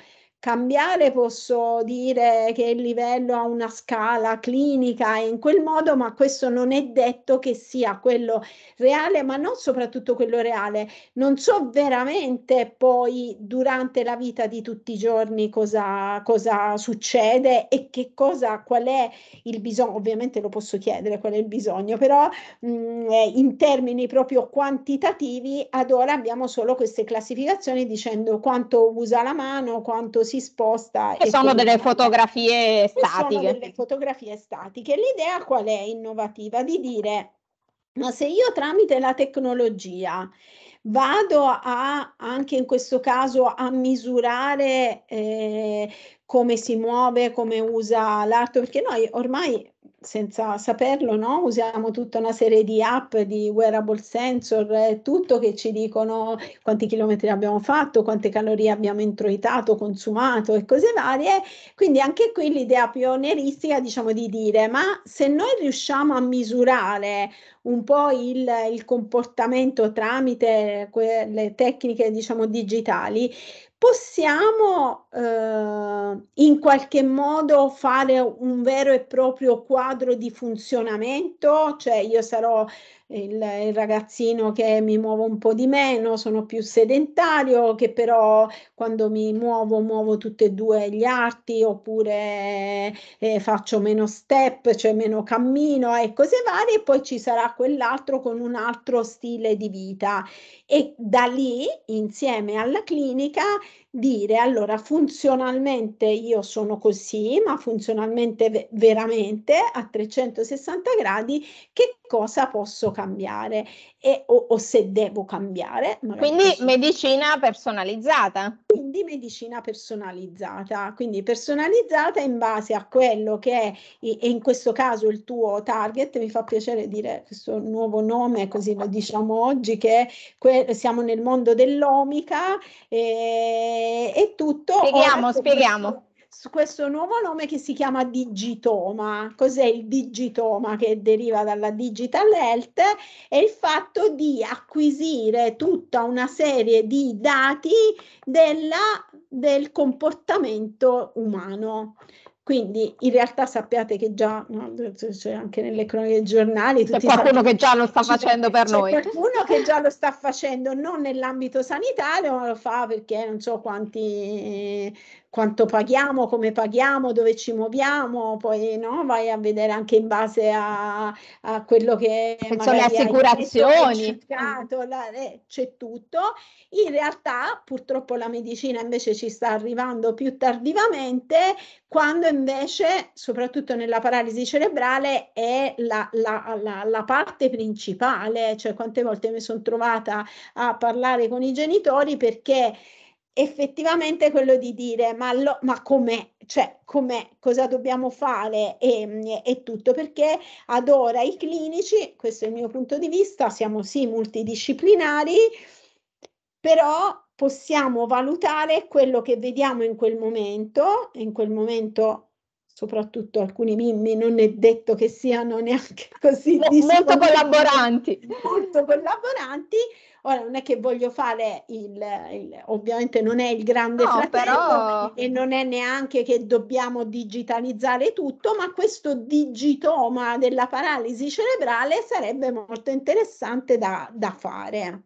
cambiare posso dire che il livello ha una scala clinica in quel modo, ma questo non è detto che sia quello reale, ma non soprattutto quello reale. Non so veramente poi durante la vita di tutti i giorni cosa, cosa succede e che cosa, qual è il bisogno, ovviamente lo posso chiedere qual è il bisogno, però mh, mm, eh, in termini proprio quantitativi ad ora abbiamo solo queste classificazioni dicendo quanto usa la mano, quanto si si sposta. E sono delle fotografie statiche. delle fotografie statiche. L'idea qual è innovativa? Di dire, ma se io tramite la tecnologia vado a, anche in questo caso, a misurare eh, come si muove, come usa l'arto, perché noi ormai senza saperlo no? usiamo tutta una serie di app, di wearable sensor, eh, tutto che ci dicono quanti chilometri abbiamo fatto, quante calorie abbiamo introitato, consumato e cose varie. Quindi anche qui l'idea pionieristica diciamo di dire ma se noi riusciamo a misurare un po' il, il comportamento tramite quelle tecniche diciamo digitali, possiamo eh, in qualche modo fare un vero e proprio quadro di funzionamento, cioè io sarò il, il ragazzino che mi muovo un po' di meno, sono più sedentario, che però quando mi muovo muovo tutti e due gli arti oppure eh, faccio meno step, cioè meno cammino e cose varie e poi ci sarà quell'altro con un altro stile di vita e da lì insieme alla clinica dire allora funzionalmente io sono così, ma funzionalmente veramente a 360 gradi che cosa posso cambiare e, o, o, se devo cambiare. Quindi così. medicina personalizzata. Quindi medicina personalizzata, quindi personalizzata in base a quello che è, in questo caso il tuo target, mi fa piacere dire questo nuovo nome, così lo diciamo oggi, che que- siamo nel mondo dell'omica e, e tutto. Spieghiamo, ecco spieghiamo su questo nuovo nome che si chiama digitoma. Cos'è il digitoma che deriva dalla digital health? È il fatto di acquisire tutta una serie di dati della, del comportamento umano. Quindi in realtà sappiate che già, no, cioè anche nelle cronache giornali... C'è qualcuno che già lo sta facendo per noi. qualcuno che già lo sta facendo, non nell'ambito sanitario, ma lo fa perché non so quanti quanto paghiamo, come paghiamo, dove ci muoviamo, poi no? vai a vedere anche in base a, a quello che... Penso le assicurazioni. Cercato, la, eh, c'è tutto. In realtà purtroppo la medicina invece ci sta arrivando più tardivamente quando invece, soprattutto nella paralisi cerebrale, è la, la, la, la parte principale, cioè quante volte mi sono trovata a parlare con i genitori perché effettivamente quello di dire ma, lo, ma com'è, cioè com'è, cosa dobbiamo fare e, e, tutto, perché ad ora i clinici, questo è il mio punto di vista, siamo sì multidisciplinari, però possiamo valutare quello che vediamo in quel momento, in quel momento soprattutto alcuni mimmi, non è detto che siano neanche così molto collaboranti molto collaboranti Ora non è che voglio fare il, il ovviamente non è il grande no, fratello però... e non è neanche che dobbiamo digitalizzare tutto, ma questo digitoma della paralisi cerebrale sarebbe molto interessante da, da fare.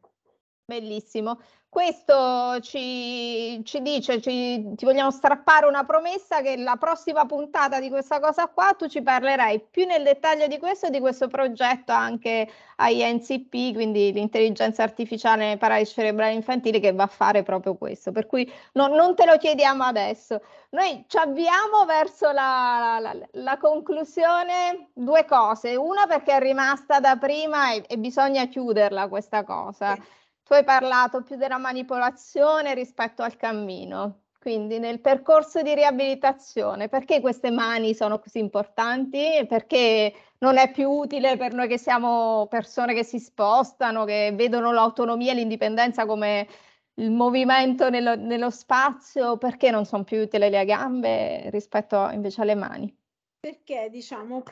Bellissimo. Questo ci, ci dice, ci, ti vogliamo strappare una promessa che la prossima puntata di questa cosa qua tu ci parlerai più nel dettaglio di questo, e di questo progetto anche INCP, quindi l'intelligenza artificiale nei paralisi cerebrali infantili che va a fare proprio questo. Per cui no, non te lo chiediamo adesso. Noi ci avviamo verso la, la, la, la, conclusione, due cose. Una perché è rimasta da prima e, e bisogna chiuderla questa cosa. Sì tu hai parlato più della manipolazione rispetto al cammino, quindi nel percorso di riabilitazione, perché queste mani sono così importanti? Perché non è più utile per noi che siamo persone che si spostano, che vedono l'autonomia e l'indipendenza come il movimento nello, nello spazio? Perché non sono più utili le gambe rispetto invece alle mani? perché diciamo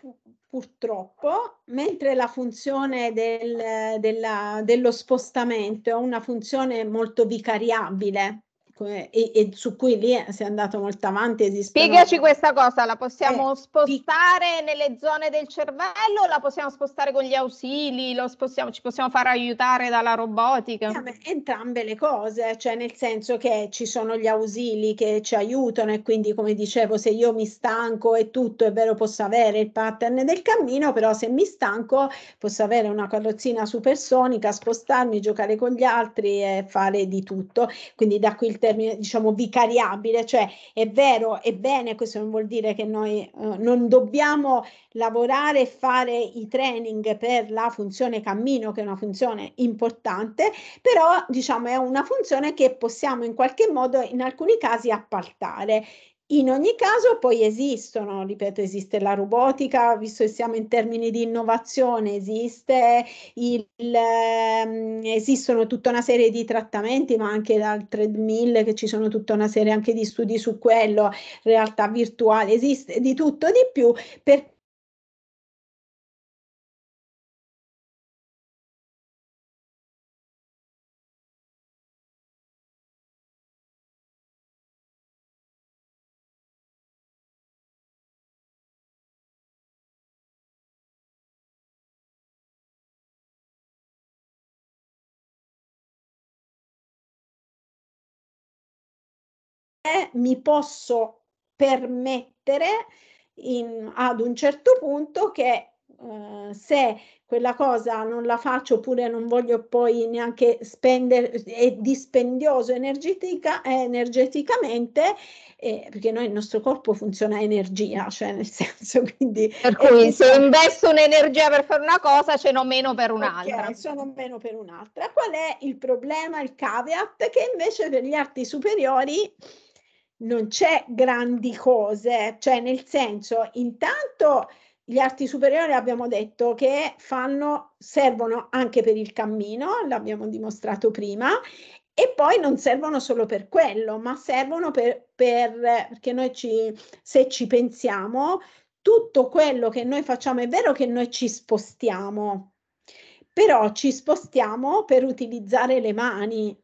purtroppo, mentre la funzione del, della, dello spostamento è una funzione molto vicariabile, Ecco, eh, e, e, si è eh, andato molto avanti. Esistono... Spiegaci questa cosa, la possiamo eh, spostare pi... nelle zone del cervello, la possiamo spostare con gli ausili, possiamo, ci possiamo far aiutare dalla robotica? Entrambe le cose, cioè nel senso che ci sono gli ausili che ci aiutano e quindi come dicevo se io mi stanco e tutto è vero posso avere il pattern del cammino, però se mi stanco posso avere una carrozzina supersonica, spostarmi, giocare con gli altri e fare di tutto. Quindi da qui il termine termine diciamo vicariabile, cioè è vero, è bene, questo non vuol dire che noi eh, non dobbiamo lavorare e fare i training per la funzione cammino, che è una funzione importante, però diciamo è una funzione che possiamo in qualche modo in alcuni casi appaltare. In ogni caso poi esistono, ripeto, esiste la robotica, visto che siamo in termini di innovazione, esiste il, ehm, esistono tutta una serie di trattamenti, ma anche dal treadmill che ci sono tutta una serie anche di studi su quello, realtà virtuale, esiste di tutto di più perché Eh, mi posso permettere in, ad un certo punto che eh, se quella cosa non la faccio oppure non voglio poi neanche spendere, è dispendioso energetica, eh, energeticamente, eh, perché noi il nostro corpo funziona a energia, cioè nel senso quindi... Per cui se investo un'energia per fare una cosa ce n'ho meno per un'altra. Okay, sono meno per un'altra. Qual è il problema, il caveat? Che invece per gli arti superiori non c'è grandi cose, cioè nel senso, intanto gli arti superiori abbiamo detto che fanno, servono anche per il cammino, l'abbiamo dimostrato prima, e poi non servono solo per quello, ma servono per, per perché noi ci, se ci pensiamo, tutto quello che noi facciamo è vero che noi ci spostiamo, però ci spostiamo per utilizzare le mani,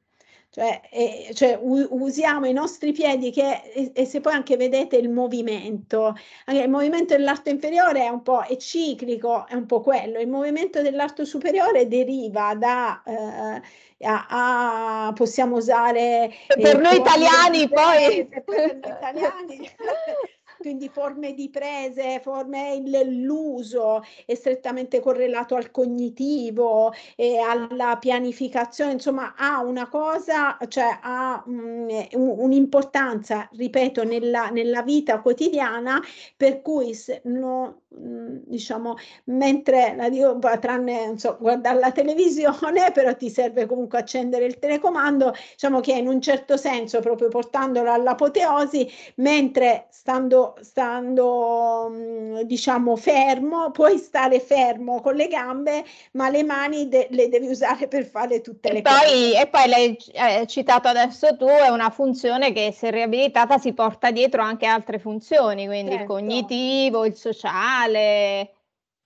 cioè, eh, cioè u- usiamo i nostri piedi che, e, e, se poi anche vedete il movimento, anche il movimento dell'arto inferiore è un po' è ciclico, è un po' quello, il movimento dell'arto superiore deriva da, eh, a, a, possiamo usare... Per eh, noi italiani poi... Per noi italiani quindi forme di prese, forme l'uso è strettamente correlato al cognitivo e alla pianificazione, insomma ha una cosa, cioè ha mh, mm, un'importanza, ripeto, nella, nella vita quotidiana per cui se no, Mm, diciamo, mentre la tranne non so, guardare la televisione, però ti serve comunque accendere il telecomando, diciamo che in un certo senso, proprio portandolo all'apoteosi, mentre stando, stando mm, diciamo, fermo, puoi stare fermo con le gambe, ma le mani de- le devi usare per fare tutte le e cose. e poi l'hai eh, citato adesso tu, è una funzione che se riabilitata si porta dietro anche altre funzioni, quindi certo. il cognitivo, il sociale culturale,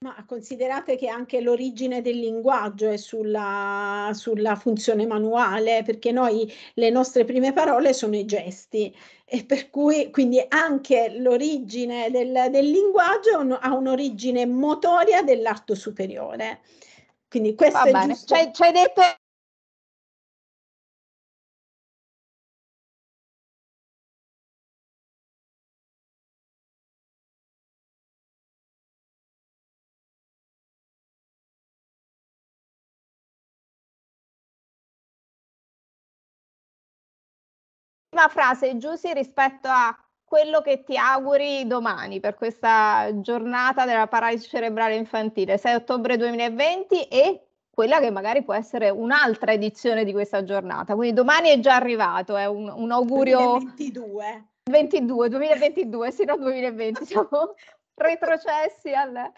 ma considerate che anche l'origine del linguaggio è sulla, sulla, funzione manuale, perché noi le nostre prime parole sono i gesti e per cui quindi anche l'origine del, del linguaggio un, ha un'origine motoria dell'arto superiore. Quindi questo Va è bene. giusto. Ci hai detto l'ultima frase, Giussi, rispetto a quello che ti auguri domani per questa giornata della paralisi cerebrale infantile, 6 ottobre 2020 e quella che magari può essere un'altra edizione di questa giornata. Quindi domani è già arrivato, è un, un augurio... 2022. 22, 2022, sì, no 2020, siamo retrocessi al...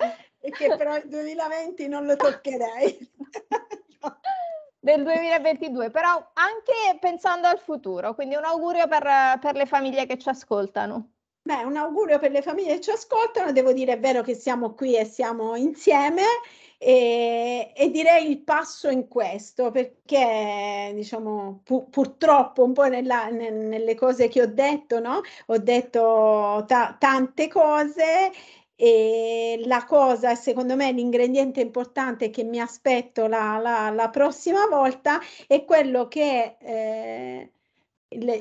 E che però il 2020 non lo toccherei. del 2022, però anche pensando al futuro, quindi un augurio per, per le famiglie che ci ascoltano. Beh, un augurio per le famiglie che ci ascoltano, devo dire è vero che siamo qui e siamo insieme e, e direi il passo in questo perché diciamo pu- purtroppo un po' nella, nel, nelle cose che ho detto, no? ho detto ta- tante cose e la cosa, secondo me, l'ingrediente importante che mi aspetto la, la, la prossima volta è quello che eh,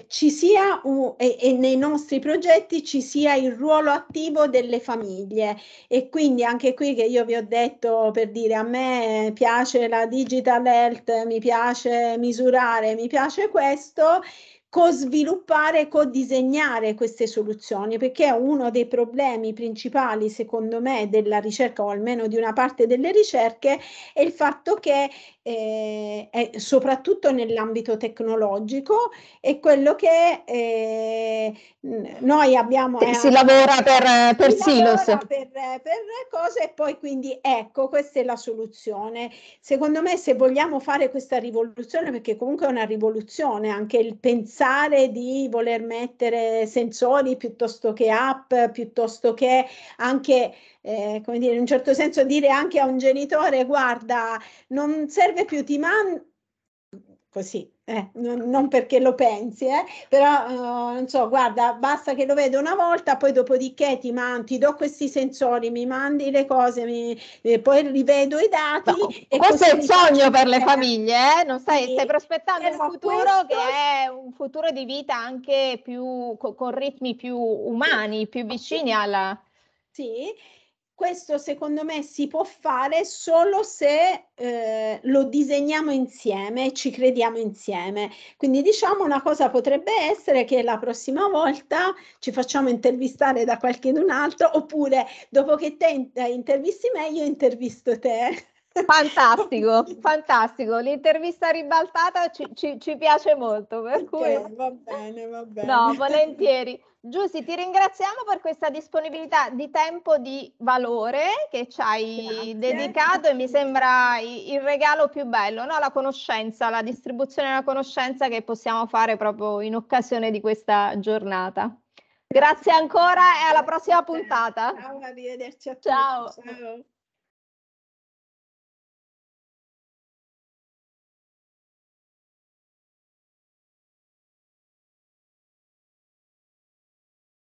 ci sia un, e, e, nei nostri progetti ci sia il ruolo attivo delle famiglie e quindi anche qui che io vi ho detto per dire a me piace la digital health, mi piace misurare, mi piace questo co-sviluppare co-disegnare queste soluzioni, perché è uno dei problemi principali, secondo me, della ricerca o almeno di una parte delle ricerche, è il fatto che eh, è soprattutto nell'ambito tecnologico è quello che eh, noi abbiamo... Eh, si lavora per, per si silos. Lavora per, per cose e poi quindi ecco, questa è la soluzione. Secondo me se vogliamo fare questa rivoluzione, perché comunque è una rivoluzione, anche il pensare di voler mettere sensori piuttosto che app, piuttosto che anche eh, come dire, in un certo senso dire anche a un genitore, guarda, non serve più, ti mando, così, eh, non perché lo pensi, eh, però uh, non so, guarda, basta che lo vedo una volta, poi dopodiché ti, man- ti do questi sensori, mi mandi le cose, mi, eh, poi rivedo i dati. No, e questo è il sogno per le famiglie, eh? non stai, sì, stai prospettando un futuro questo... che è un futuro di vita anche più, con, con ritmi più umani, più vicini alla... Sì, questo secondo me si può fare solo se eh, lo disegniamo insieme, ci crediamo insieme. Quindi diciamo una cosa potrebbe essere che la prossima volta ci facciamo intervistare da qualcun altro oppure dopo che te eh, intervisti me io intervisto te. Fantastico, fantastico. L'intervista ribaltata ci, ci, ci piace molto. Per okay, cui... Va bene, va bene. No, volentieri. Giussi, ti ringraziamo per questa disponibilità di tempo di valore che ci hai Grazie. dedicato e mi sembra il regalo più bello, no? la conoscenza, la distribuzione della conoscenza che possiamo fare proprio in occasione di questa giornata. Grazie ancora e alla prossima puntata. Ciao, arrivederci a tutti. Ciao. Ciao.